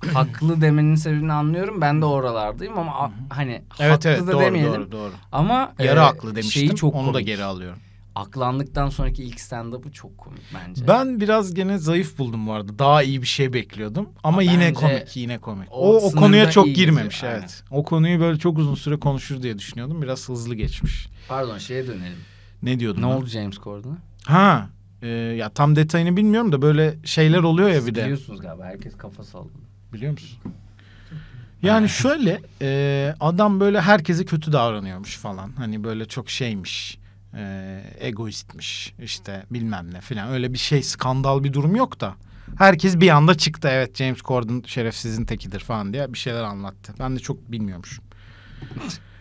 haklı demenin sebebini anlıyorum. Ben de oralardayım ama a, hani evet, haklı evet, da doğru, demeyelim. Doğru, doğru. Ama yarı e, haklı demiştim. Şeyi çok Onu komik. da geri alıyorum. Aklandıktan sonraki ilk stand-up'ı çok komik bence. Ben biraz gene zayıf buldum vardı. Daha iyi bir şey bekliyordum ama bence yine komik, yine komik. O o konuya çok girmemiş gidiyor, evet. Aynen. O konuyu böyle çok uzun süre konuşur diye düşünüyordum. Biraz hızlı geçmiş. Pardon şeye dönelim. Ne diyordun? Ne ben? oldu James Corden'a? Ha. E, ya tam detayını bilmiyorum da böyle şeyler oluyor ya bir de. Biliyorsunuz galiba herkes kafası sallıyor. Biliyor musun? Yani şöyle e, adam böyle herkese kötü davranıyormuş falan. Hani böyle çok şeymiş. E, egoistmiş işte bilmem ne falan. Öyle bir şey skandal bir durum yok da. Herkes bir anda çıktı evet James Corden şerefsizin tekidir falan diye bir şeyler anlattı. Ben de çok bilmiyormuşum.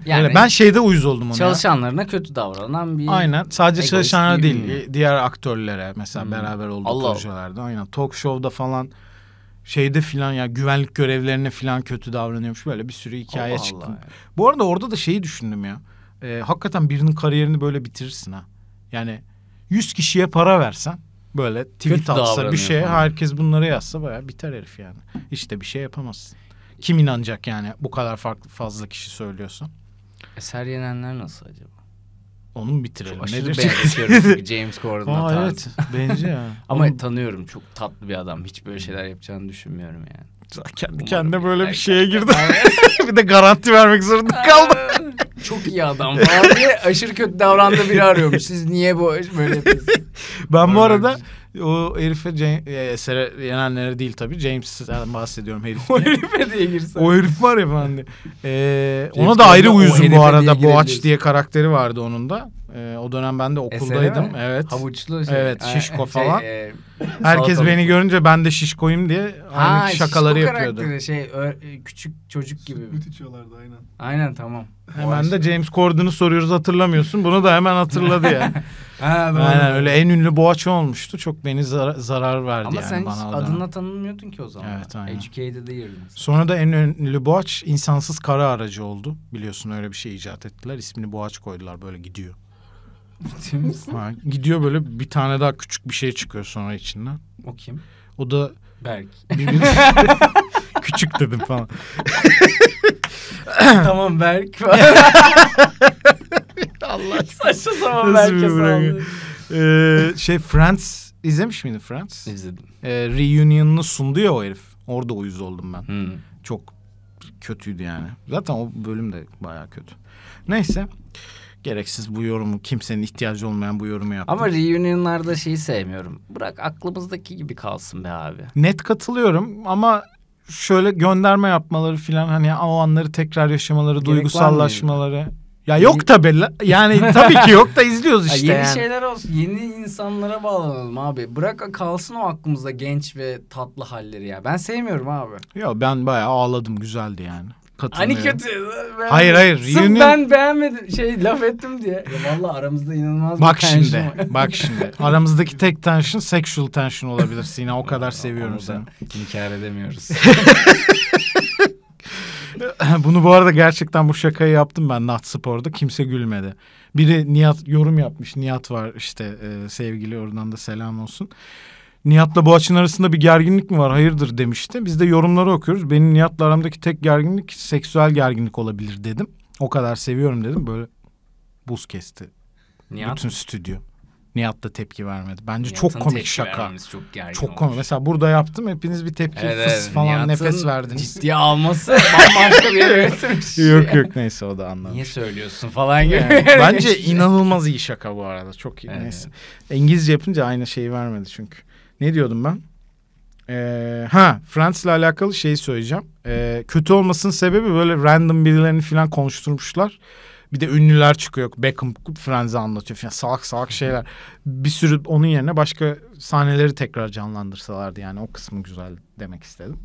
Yani Öyle, ben şeyde uyuz oldum ona. Çalışanlarına ya. kötü davranan bir... Aynen sadece çalışanlara değil, değil diğer aktörlere mesela hmm. beraber olduğu projelerde. Aynen talk show'da falan şeyde filan ya güvenlik görevlerine filan kötü davranıyormuş böyle bir sürü hikaye Allah çıktı. Allah yani. Bu arada orada da şeyi düşündüm ya. E, hakikaten birinin kariyerini böyle bitirirsin ha. Yani 100 kişiye para versen böyle tweet kötü atsa bir şey falan. herkes bunları yazsa baya biter herif yani. İşte bir şey yapamazsın. Kim inanacak yani bu kadar farklı fazla kişi söylüyorsun? Eser yenenler nasıl acaba? Onu mu bitirelim? Çok aşırı Nedir? benzetiyorum çünkü James Corden'a Aa, tarzı. Evet benziyor. Ama Onu... tanıyorum çok tatlı bir adam. Hiç böyle şeyler yapacağını düşünmüyorum yani. Kendi kendine böyle bir şeye girdi. bir de garanti vermek zorunda kaldı. çok iyi adam var diye aşırı kötü davrandığı biri arıyormuş. Siz niye bu böyle yapıyorsunuz? Ben bu arada o herife James, esere yenenlere değil tabii. James'ten bahsediyorum herif. o herife diye girsin. O herif var ya Ee, ona da ayrı uyuzum bu arada. Boğaç diye karakteri vardı onun da. E, o dönem ben de okuldaydım. Evet. Havuçlu şey. Evet şişko şey, falan. E, Herkes beni görünce ben de şişkoyum diye ha, aynı şakaları yapıyordu. Ha şey e, küçük çocuk gibi. Süt içiyorlardı aynen. Aynen tamam. Hemen de James Corden'ı soruyoruz hatırlamıyorsun. Bunu da hemen hatırladı ya. ha, doğru. Aynen öyle en ünlü boğaçı olmuştu. Çok beni zar- zarar verdi Ama yani sen bana hiç adınla tanınmıyordun ki o zaman. Evet aynen. Educated'ı yerine. Sonra da en ünlü boğaç insansız kara aracı oldu. Biliyorsun öyle bir şey icat ettiler. İsmini boğaç koydular böyle gidiyor ha, gidiyor böyle bir tane daha küçük bir şey çıkıyor sonra içinden. O kim? O da Berk. Birbirine... küçük dedim falan. tamam Berk. Allah saçma sapan Berk'e sandım. Ee, şey Friends izlemiş miydin Friends? İzledim. Ee, reunion'ını sundu ya o herif. Orada uyuz oldum ben. Hmm. Çok kötüydü yani. Zaten o bölüm de bayağı kötü. Neyse. Gereksiz bu yorumu kimsenin ihtiyacı olmayan bu yorumu yaptım. Ama reunionlarda şeyi sevmiyorum. Bırak aklımızdaki gibi kalsın be abi. Net katılıyorum ama şöyle gönderme yapmaları filan hani o anları tekrar yaşamaları, Gerek duygusallaşmaları. Ya yok tabi yani tabii ki yok da izliyoruz işte. Ya yeni yani. şeyler olsun yeni insanlara bağlanalım abi. Bırak kalsın o aklımızda genç ve tatlı halleri ya. Ben sevmiyorum abi. Yok ben bayağı ağladım güzeldi yani. Hani katılmıyor. Hani kötü. Ben hayır hayır. Sırf reunion... ben beğenmedim şey laf ettim diye. Ya valla aramızda inanılmaz bak bir şimdi, var. Bak şimdi. Aramızdaki tek tension sexual tension olabilir Sina. O kadar seviyorum seni. İnkar edemiyoruz. Bunu bu arada gerçekten bu şakayı yaptım ben Nat Spor'da. Kimse gülmedi. Biri Nihat yorum yapmış. Nihat var işte e, sevgili oradan da selam olsun. Nihat'la Boğaç'ın arasında bir gerginlik mi var hayırdır demişti. Biz de yorumları okuyoruz. Benim Nihat'la aramdaki tek gerginlik seksüel gerginlik olabilir dedim. O kadar seviyorum dedim böyle buz kesti. Nihat. Bütün stüdyo. Nihat da tepki vermedi. Bence Nihat'ın çok komik şaka. Çok, gergin çok komik. Olmuş. Mesela burada yaptım hepiniz bir tepki evet, fıs falan Nihat'ın nefes verdiniz. ciddiye alması bambaşka bir yere şey. götürmüş. yok yok neyse o da anlamış. Niye söylüyorsun falan gibi. Yani, bence inanılmaz iyi şaka bu arada. Çok iyi evet. neyse. İngilizce yapınca aynı şeyi vermedi çünkü. Ne diyordum ben? Ee, ha ile alakalı şeyi söyleyeceğim. Ee, kötü olmasının sebebi böyle random birilerini falan konuşturmuşlar. Bir de ünlüler çıkıyor. Beckham Friends'i anlatıyor falan. Salak salak şeyler. Bir sürü onun yerine başka sahneleri tekrar canlandırsalardı. Yani o kısmı güzel demek istedim.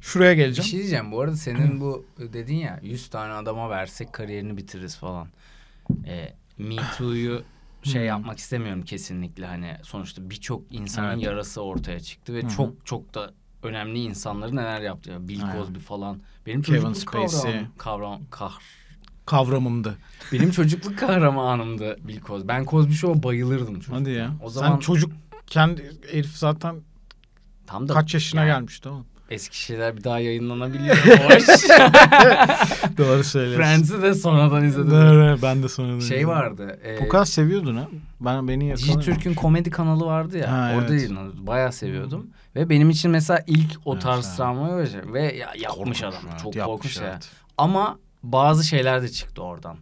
Şuraya geleceğim. Bir şey diyeceğim. Bu arada senin bu dedin ya 100 tane adama versek kariyerini bitiririz falan. Ee, Me Too'yu şey yapmak istemiyorum kesinlikle hani sonuçta birçok insanın evet. yarası ortaya çıktı ve Hı-hı. çok çok da önemli insanların neler yaptı ya Bill Cosby falan benim Kevin Spacey kavram kah kavramımdı. Benim çocukluk kahramanımdı Bill Cosby. Ben Cosby Show'a bayılırdım çocukken. Hadi ya. O zaman Sen çocuk kendi herif zaten tam da kaç yaşına yani, gelmişti o? eski şeyler bir daha yayınlanabiliyor. Doğru söylüyorsun. Friends'i de sonradan izledim. Doğru, ben de sonradan Şey vardı. E, Pokas seviyordun ha. Ben beni yakalamıyorum. Türk'ün komedi kanalı vardı ya. Ha, orada evet. yayınlanıyordu. Bayağı seviyordum. Ve benim için mesela ilk o evet, tarz evet, travmayı şey. ve ya, yapmış korkmuş adam. Evet, çok yapmış, korkmuş evet. ya. Ama bazı şeyler de çıktı oradan.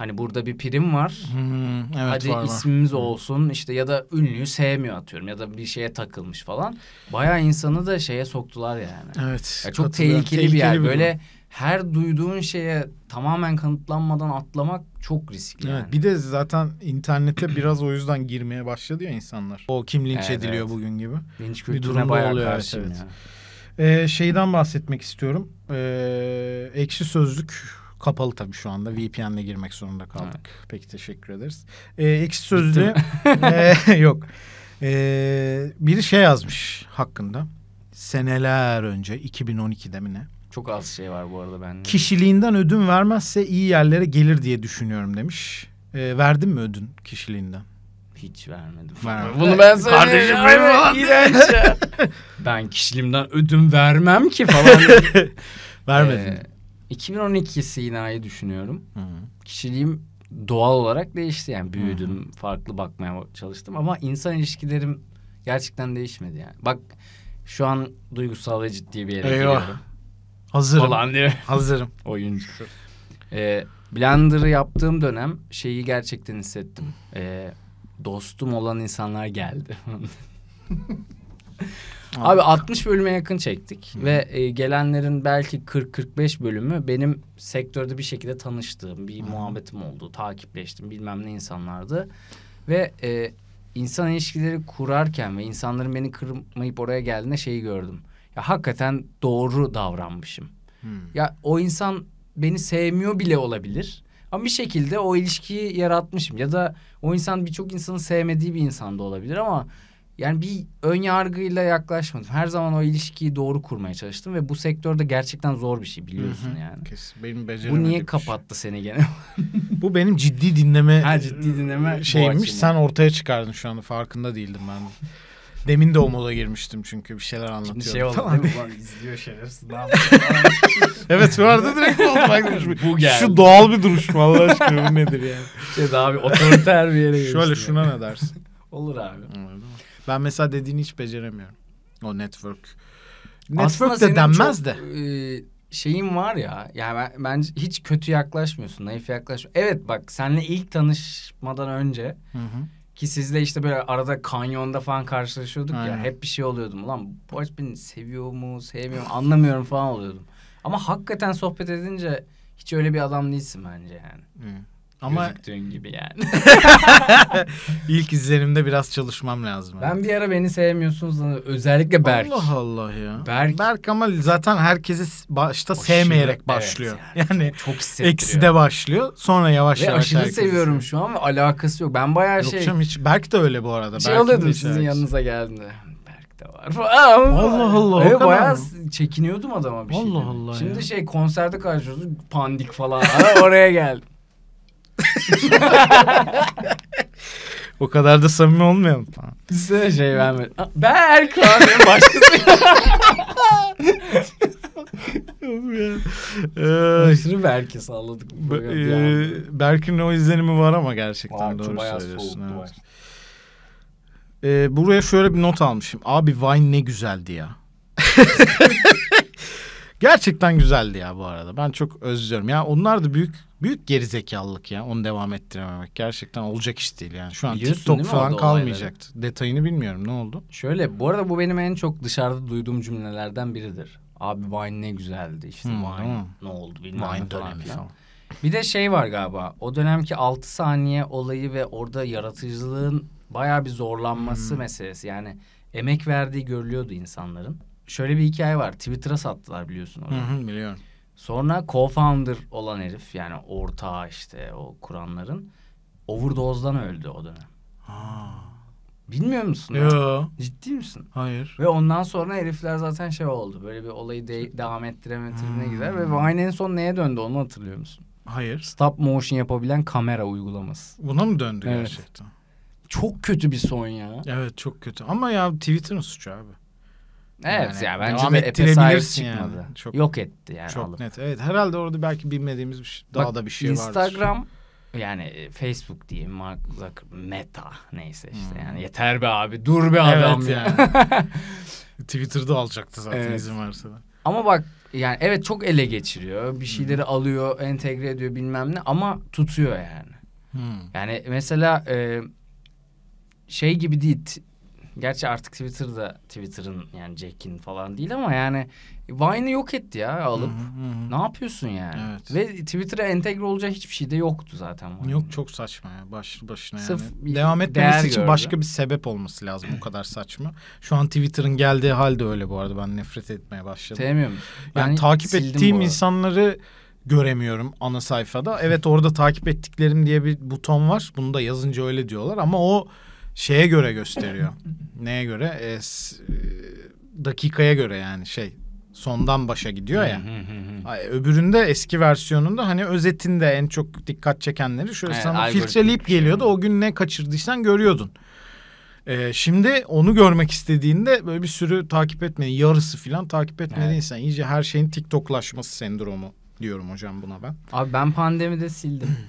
Hani burada bir prim var. Hmm, evet, Hadi var, ismimiz var. Hmm. olsun işte ya da ünlüyü sevmiyor atıyorum ya da bir şeye takılmış falan. Bayağı insanı da şeye soktular yani. Evet. Ya çok tehlikeli, tehlikeli bir yer. Bir Böyle bu. her duyduğun şeye tamamen kanıtlanmadan atlamak çok riskli. Evet. Yani. Bir de zaten internete biraz o yüzden girmeye başladı ya insanlar. O kim linç evet, ediliyor evet. bugün gibi. Linç kültürüne bayağı oluyor, karşıyım evet. ya. Ee, şeyden bahsetmek istiyorum. Ee, ekşi sözlük Kapalı tabii şu anda. VPN'le girmek zorunda kaldık. Evet. Peki teşekkür ederiz. Ee, ekşi sözlü e, yok. Ee, biri şey yazmış hakkında. Seneler önce 2012'de mi ne? Çok az şey var bu arada ben. Kişiliğinden ödün vermezse iyi yerlere gelir diye düşünüyorum demiş. Ee, verdin mi ödün kişiliğinden? Hiç vermedim. vermedim. Bunu ben söyleyeyim. Kardeşim ya. ben kişiliğimden ödün vermem ki falan. Vermedim. Ee, 2012 Sina'yı düşünüyorum. Hı hı. Kişiliğim doğal olarak değişti yani büyüdüm, hı hı. farklı bakmaya çalıştım ama insan ilişkilerim gerçekten değişmedi yani. Bak şu an duygusal ve ciddi bir yere Eyvah. giriyorum. Hazırım. Falan mi? Hazırım. Oyuncu. Ee, Blender'ı yaptığım dönem şeyi gerçekten hissettim. Ee, dostum olan insanlar geldi. Abi, 60 bölüme yakın çektik Hı. ve e, gelenlerin belki 40-45 bölümü benim sektörde bir şekilde tanıştığım, bir Hı. muhabbetim oldu, takipleştim bilmem ne insanlardı. Ve e, insan ilişkileri kurarken ve insanların beni kırmayıp oraya geldiğinde şeyi gördüm. Ya hakikaten doğru davranmışım. Hmm. Ya o insan beni sevmiyor bile olabilir. Ama bir şekilde o ilişkiyi yaratmışım. Ya da o insan birçok insanın sevmediği bir insan da olabilir ama yani bir ön yargıyla yaklaşmadım. Her zaman o ilişkiyi doğru kurmaya çalıştım ve bu sektörde gerçekten zor bir şey biliyorsun Hı-hı. yani. Kesin benim Bu niye şey. kapattı şey. seni gene? bu benim ciddi dinleme ha, ciddi dinleme şeymiş. Sen ortaya çıkardın şu anda farkında değildim ben. Demin de o moda girmiştim çünkü bir şeyler anlatıyordum. Şimdi şey oldu falan. değil mi? Ulan şerefsiz evet vardı direkt direkt olmakmış. Bu geldi. Şu doğal bir duruşma Allah aşkına bu nedir yani? Şey daha bir otoriter bir yere Şöyle şuna ne dersin? Olur abi. Olur. Ben mesela dediğini hiç beceremiyorum. O network. Network Aslında de denmez çok, de. E, şeyin var ya. Yani ben, bence hiç kötü yaklaşmıyorsun. Naif yaklaşmıyorsun. Evet bak seninle ilk tanışmadan önce hı hı. ki sizle işte böyle arada kanyonda falan karşılaşıyorduk Aynen. ya. Hep bir şey oluyordum. Ulan bu aç beni seviyor mu sevmiyor mu anlamıyorum falan oluyordum. Ama hakikaten sohbet edince hiç öyle bir adam değilsin bence yani. Hı. Ama gözüktüğün gibi yani. İlk izlenimde biraz çalışmam lazım. Ben bir ara beni sevmiyorsunuz lan. özellikle Berk. Allah Allah ya. Berk, Berk ama zaten herkesi başta Aşırı, sevmeyerek başlıyor. Evet yani. yani çok hissettiriyor. Eksi de başlıyor. Sonra yavaş ve yavaş. Aşırı herkesi. seviyorum şu an ve alakası yok. Ben bayağı yok şey- Canım, hiç Berk de öyle bu arada. Şey Berk oluyordum sizin herkes. yanınıza geldiğinde. de var Allah Allah. Evet, bayağı çekiniyordum adama bir şey. Allah Allah. Şimdi ya. şey konserde karşılıyoruz pandik falan. Ara oraya geldi o kadar da samimi olmayalım. Tamam. Size şey verme. Berk abi başkası. Ee, Aşırı Berk'i salladık. Be- yani. E, Berk'in o izlenimi var ama gerçekten var, doğru söylüyorsun. Evet. Ee, buraya şöyle bir not almışım. Abi Vine ne güzeldi ya. gerçekten güzeldi ya bu arada. Ben çok özlüyorum. Ya onlar da büyük büyük gerizekalılık ya onu devam ettirememek. Gerçekten olacak iş değil yani. Şu an Biliyorsun, TikTok falan kalmayacaktı. Olayları. Detayını bilmiyorum ne oldu? Şöyle bu arada bu benim en çok dışarıda duyduğum cümlelerden biridir. Abi Vine ne güzeldi işte hmm, Vine ne oldu bilmem Vine falan dönemi falan. Bir de şey var galiba o dönemki 6 saniye olayı ve orada yaratıcılığın baya bir zorlanması hmm. meselesi. Yani emek verdiği görülüyordu insanların. Şöyle bir hikaye var Twitter'a sattılar biliyorsun orada. Hı hı, biliyorum. Sonra co-founder olan herif yani ortağı işte o kuranların overdose'dan öldü o dönem. Ha. Bilmiyor musun? Yok. Ciddi misin? Hayır. Ve ondan sonra herifler zaten şey oldu. Böyle bir olayı de- şey- devam ettiremediğine gider. Ve Vine en son neye döndü onu hatırlıyor musun? Hayır. Stop motion yapabilen kamera uygulaması. Buna mı döndü evet. gerçekten? Çok kötü bir son ya. Evet çok kötü. Ama ya Twitter'ın suçu abi. Evet yani, ya bence devam de Epe sahip çıkmadı. Yani. Çok, Yok etti yani. Çok alıp. net. Evet herhalde orada belki bilmediğimiz bir şey, Bak, daha da bir şey var. Instagram vardır. yani e, Facebook diyeyim Mark Zuckerberg, Meta neyse işte hmm. yani yeter be abi dur be adam yani. Twitter'da alacaktı zaten evet. izin varsa da. Ama bak yani evet çok ele geçiriyor. Bir hmm. şeyleri hmm. alıyor, entegre ediyor bilmem ne ama tutuyor yani. Hmm. Yani mesela e, şey gibi değil Gerçi artık Twitter'da Twitter'ın yani Jack'in falan değil ama yani Vine'ı yok etti ya alıp. Hı hı hı. Ne yapıyorsun yani? Evet. Ve Twitter'a entegre olacak hiçbir şey de yoktu zaten. Vine'ın. Yok çok saçma ya. Baş, başına Sırf Devam etmemesi için gördü. başka bir sebep olması lazım. bu kadar saçma. Şu an Twitter'ın geldiği halde öyle bu arada. Ben nefret etmeye başladım. Sevmiyorum. Yani takip ettiğim insanları göremiyorum ana sayfada. Evet orada takip ettiklerim diye bir buton var. Bunu da yazınca öyle diyorlar ama o şeye göre gösteriyor. Neye göre? E, e, dakikaya göre yani şey sondan başa gidiyor ya. Öbüründe eski versiyonunda hani özetinde en çok dikkat çekenleri şöyle evet, sana filtreleyip şey. geliyordu. Şey. O gün ne kaçırdıysan görüyordun. Ee, şimdi onu görmek istediğinde böyle bir sürü takip etmeyin. Yarısı falan takip etmediysen evet. iyice her şeyin TikTok'laşması sendromu diyorum hocam buna ben. Abi ben pandemide sildim.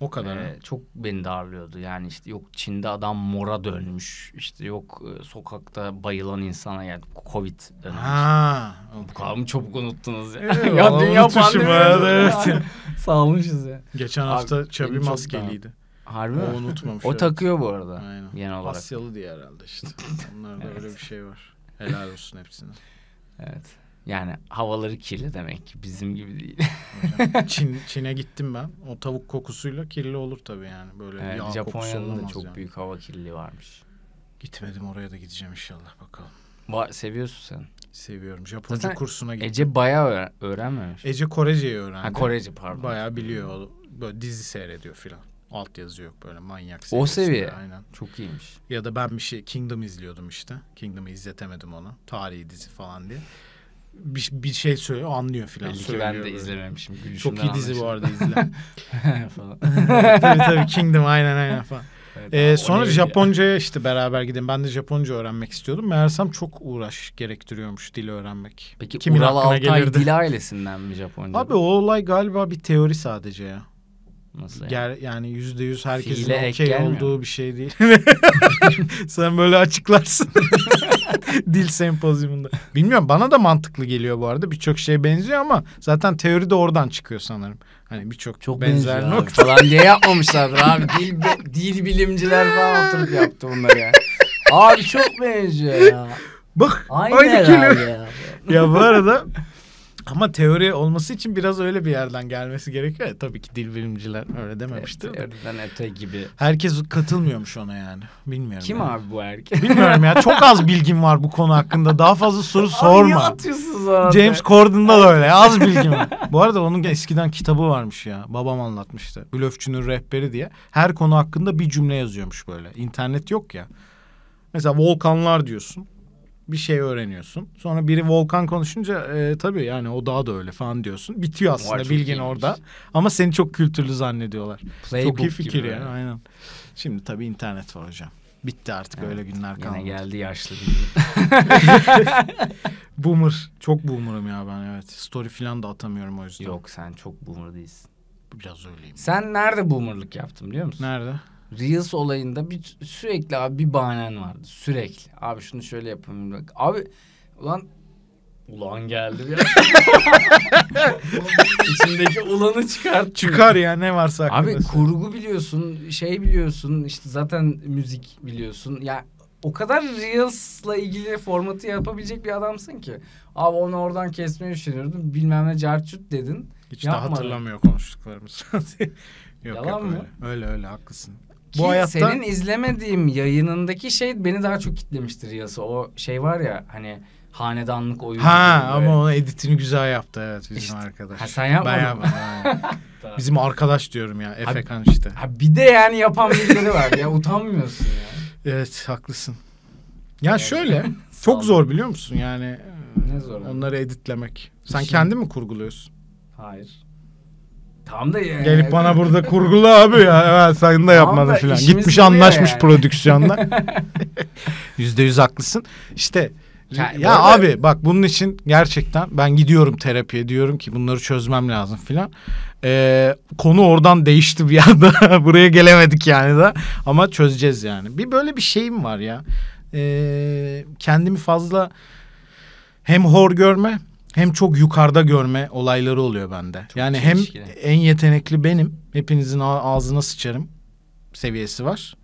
O kadar. Ee, çok beni darlıyordu. Yani işte yok Çin'de adam mora dönmüş. İşte yok e, sokakta bayılan insana yani Covid dönmüş. Ha. Bu kadar mı çabuk unuttunuz ya? Ee, ya dünya pandemi. Evet. Sağolmuşuz ya. Geçen hafta Abi, Çabi maskeliydi. Harbi mi? O unutmamış. o takıyor bu arada. Aynen. Genel olarak. Asyalı diye herhalde işte. Onlarda evet. öyle bir şey var. Helal olsun hepsine. Evet. Yani havaları kirli demek ki bizim gibi değil. Çin Çin'e gittim ben. O tavuk kokusuyla kirli olur tabii yani. Böyle evet, yağ Japonya'da da çok yani. büyük hava kirliliği varmış. Gitmedim oraya da gideceğim inşallah bakalım. Ba seviyorsun sen. Seviyorum. Japonca Zaten kursuna gittim. Ece bayağı öğren öğrenmemiş. Ece Korece'yi öğrendi. Ha Korece pardon. Bayağı biliyor. Böyle dizi seyrediyor filan. Alt yazı yok böyle manyak O seviye. Aynen. Çok iyiymiş. Ya da ben bir şey Kingdom izliyordum işte. Kingdom'ı izletemedim onu. Tarihi dizi falan diye bir, bir şey söylüyor, anlıyor filan. söylüyor ben de böyle. izlememişim. Gülüşümden Çok iyi dizi anlamışım. bu arada izle. falan. tabii tabii Kingdom aynen aynen falan. Evet, ee, sonra Japonca'ya işte beraber gidelim Ben de Japonca öğrenmek istiyordum. Meğersem çok uğraş gerektiriyormuş dil öğrenmek. Peki Kimin Ural Altay gelirdi? dil ailesinden mi Japonca? Abi o olay galiba bir teori sadece ya. Nasıl yani? Ger, yani yüzde yüz herkesin okey olduğu bir şey değil. Sen böyle açıklarsın. Dil sempozyumunda. Bilmiyorum bana da mantıklı geliyor bu arada. Birçok şeye benziyor ama zaten teori de oradan çıkıyor sanırım. Hani birçok çok benzer nokta. falan diye yapmamışlardır abi. Dil, dil bilimciler falan oturup yaptı bunları ya. Abi çok benziyor ya. Bak aynı, aynı kelime. Ya. ya bu arada ama teori olması için biraz öyle bir yerden gelmesi gerekiyor ya. Tabii ki dil bilimciler öyle dememişti. Evet, teoriden öte gibi. Herkes katılmıyormuş ona yani. Bilmiyorum. Kim yani. abi bu erkek? Bilmiyorum ya. Çok az bilgim var bu konu hakkında. Daha fazla soru sorma. Ay, atıyorsunuz abi? James Corden'da da öyle. Az bilgim var. bu arada onun eskiden kitabı varmış ya. Babam anlatmıştı. Blöfçünün rehberi diye. Her konu hakkında bir cümle yazıyormuş böyle. İnternet yok ya. Mesela volkanlar diyorsun bir şey öğreniyorsun. Sonra biri volkan konuşunca e, tabii yani o daha da öyle falan diyorsun. Bitiyor aslında bilgin iyiymiş. orada. Ama seni çok kültürlü zannediyorlar. Playbook çok iyi fikir ya yani. aynen. Şimdi tabii internet var hocam. Bitti artık evet. öyle günler kaldı Yine geldi yaşlı bir Boomer. Çok boomer'ım ya ben evet. Story falan da atamıyorum o yüzden. Yok sen çok boomer değilsin. Biraz öyleyim. Sen nerede boomer'lık yaptın biliyor musun? Nerede? Reels olayında bir sürekli abi bir bahanen vardı. Sürekli. Abi şunu şöyle yapayım. Abi ulan ulan geldi ya. İçindeki ulanı çıkart. Çıkar ya ne varsa aklında. Abi kurgu biliyorsun, şey biliyorsun, işte zaten müzik biliyorsun. Ya o kadar Reels'la ilgili formatı yapabilecek bir adamsın ki. Abi onu oradan kesmeyi düşünüyordum. Bilmem ne carçut dedin. Hiç Yapmadım. de hatırlamıyor konuştuklarımız. yok, Yalan yok, mı? Öyle öyle, öyle haklısın. Ki bu hayatta... senin izlemediğim yayınındaki şey beni daha çok kitlemiştir Yasa. O şey var ya hani hanedanlık oyunu. Ha gibi. ama onun editini güzel yaptı evet bizim işte, arkadaş. Ha sen yapmadın ben yapmadım. bizim arkadaş diyorum ya Efekan işte. Ha bir de yani yapan birileri var ya utanmıyorsun ya. Evet haklısın. Ya evet. şöyle çok zor biliyor musun yani. Ne zor. Onları editlemek. Sen Şimdi... kendin mi kurguluyorsun? Hayır. Tam da yani. Gelip bana burada kurgula abi ya. Evet, sen de yapmadın tamam filan. Gitmiş anlaşmış yani. prodüksiyonla. Yüzde yüz haklısın. İşte yani ya arada... abi bak bunun için gerçekten ben gidiyorum terapiye diyorum ki bunları çözmem lazım filan. Ee, konu oradan değişti bir anda. Buraya gelemedik yani da ama çözeceğiz yani. Bir böyle bir şeyim var ya. Ee, kendimi fazla hem hor görme hem çok yukarıda görme olayları oluyor bende. Çok yani hem ilişkili. en yetenekli benim, hepinizin ağzına sıçarım seviyesi var.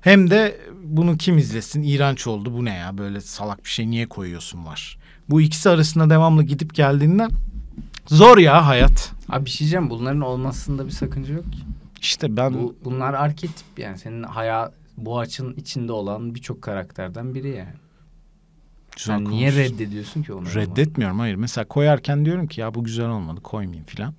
Hem de bunu kim izlesin? İğrenç oldu. Bu ne ya? Böyle salak bir şey niye koyuyorsun var. Bu ikisi arasında devamlı gidip geldiğinden zor ya hayat. Abi bir şey diyeceğim. Bunların olmasında bir sakınca yok ki. İşte ben... Bu, bunlar arketip yani. Senin hayal bu açın içinde olan birçok karakterden biri yani güzel Sen niye reddediyorsun ki onu? Reddetmiyorum hayır. Mesela koyarken diyorum ki ya bu güzel olmadı koymayayım filan.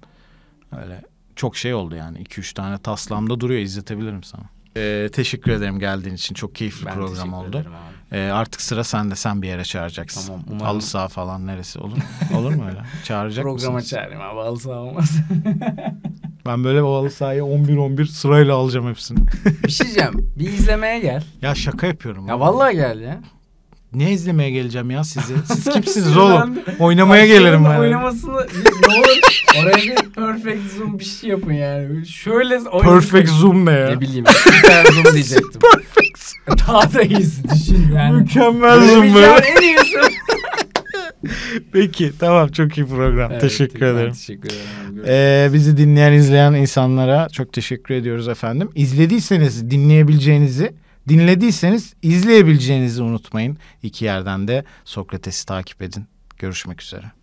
Öyle çok şey oldu yani. iki üç tane taslamda duruyor izletebilirim sana. Ee, teşekkür ederim geldiğin için. Çok keyifli ben program oldu. Ee, artık sıra sende. Sen bir yere çağıracaksın. Tamam, umarım... Halı saha falan neresi olur? olur mu öyle? Çağıracak Programa mısınız? çağırayım abi. Halı saha olmaz. ben böyle o halı sahaya 11-11 sırayla alacağım hepsini. bir şey diyeceğim. Bir izlemeye gel. Ya şaka yapıyorum. Ya abi. vallahi gel ya. Ne izlemeye geleceğim ya sizi? Siz kimsiniz oğlum? Oynamaya gelirim ben. Oynamasını ne olur oraya bir perfect zoom bir şey yapın yani. Şöyle Perfect zoom ne ya? Ne bileyim. Süper zoom diyecektim. perfect zoom. E, daha da iyisi düşün yani. Mükemmel zoom böyle. En iyisi. Peki tamam çok iyi program. Evet, teşekkür ederim. Teşekkür ederim. Ee, bizi dinleyen izleyen insanlara çok teşekkür ediyoruz efendim. İzlediyseniz dinleyebileceğinizi Dinlediyseniz izleyebileceğinizi unutmayın. İki yerden de Sokrates'i takip edin. Görüşmek üzere.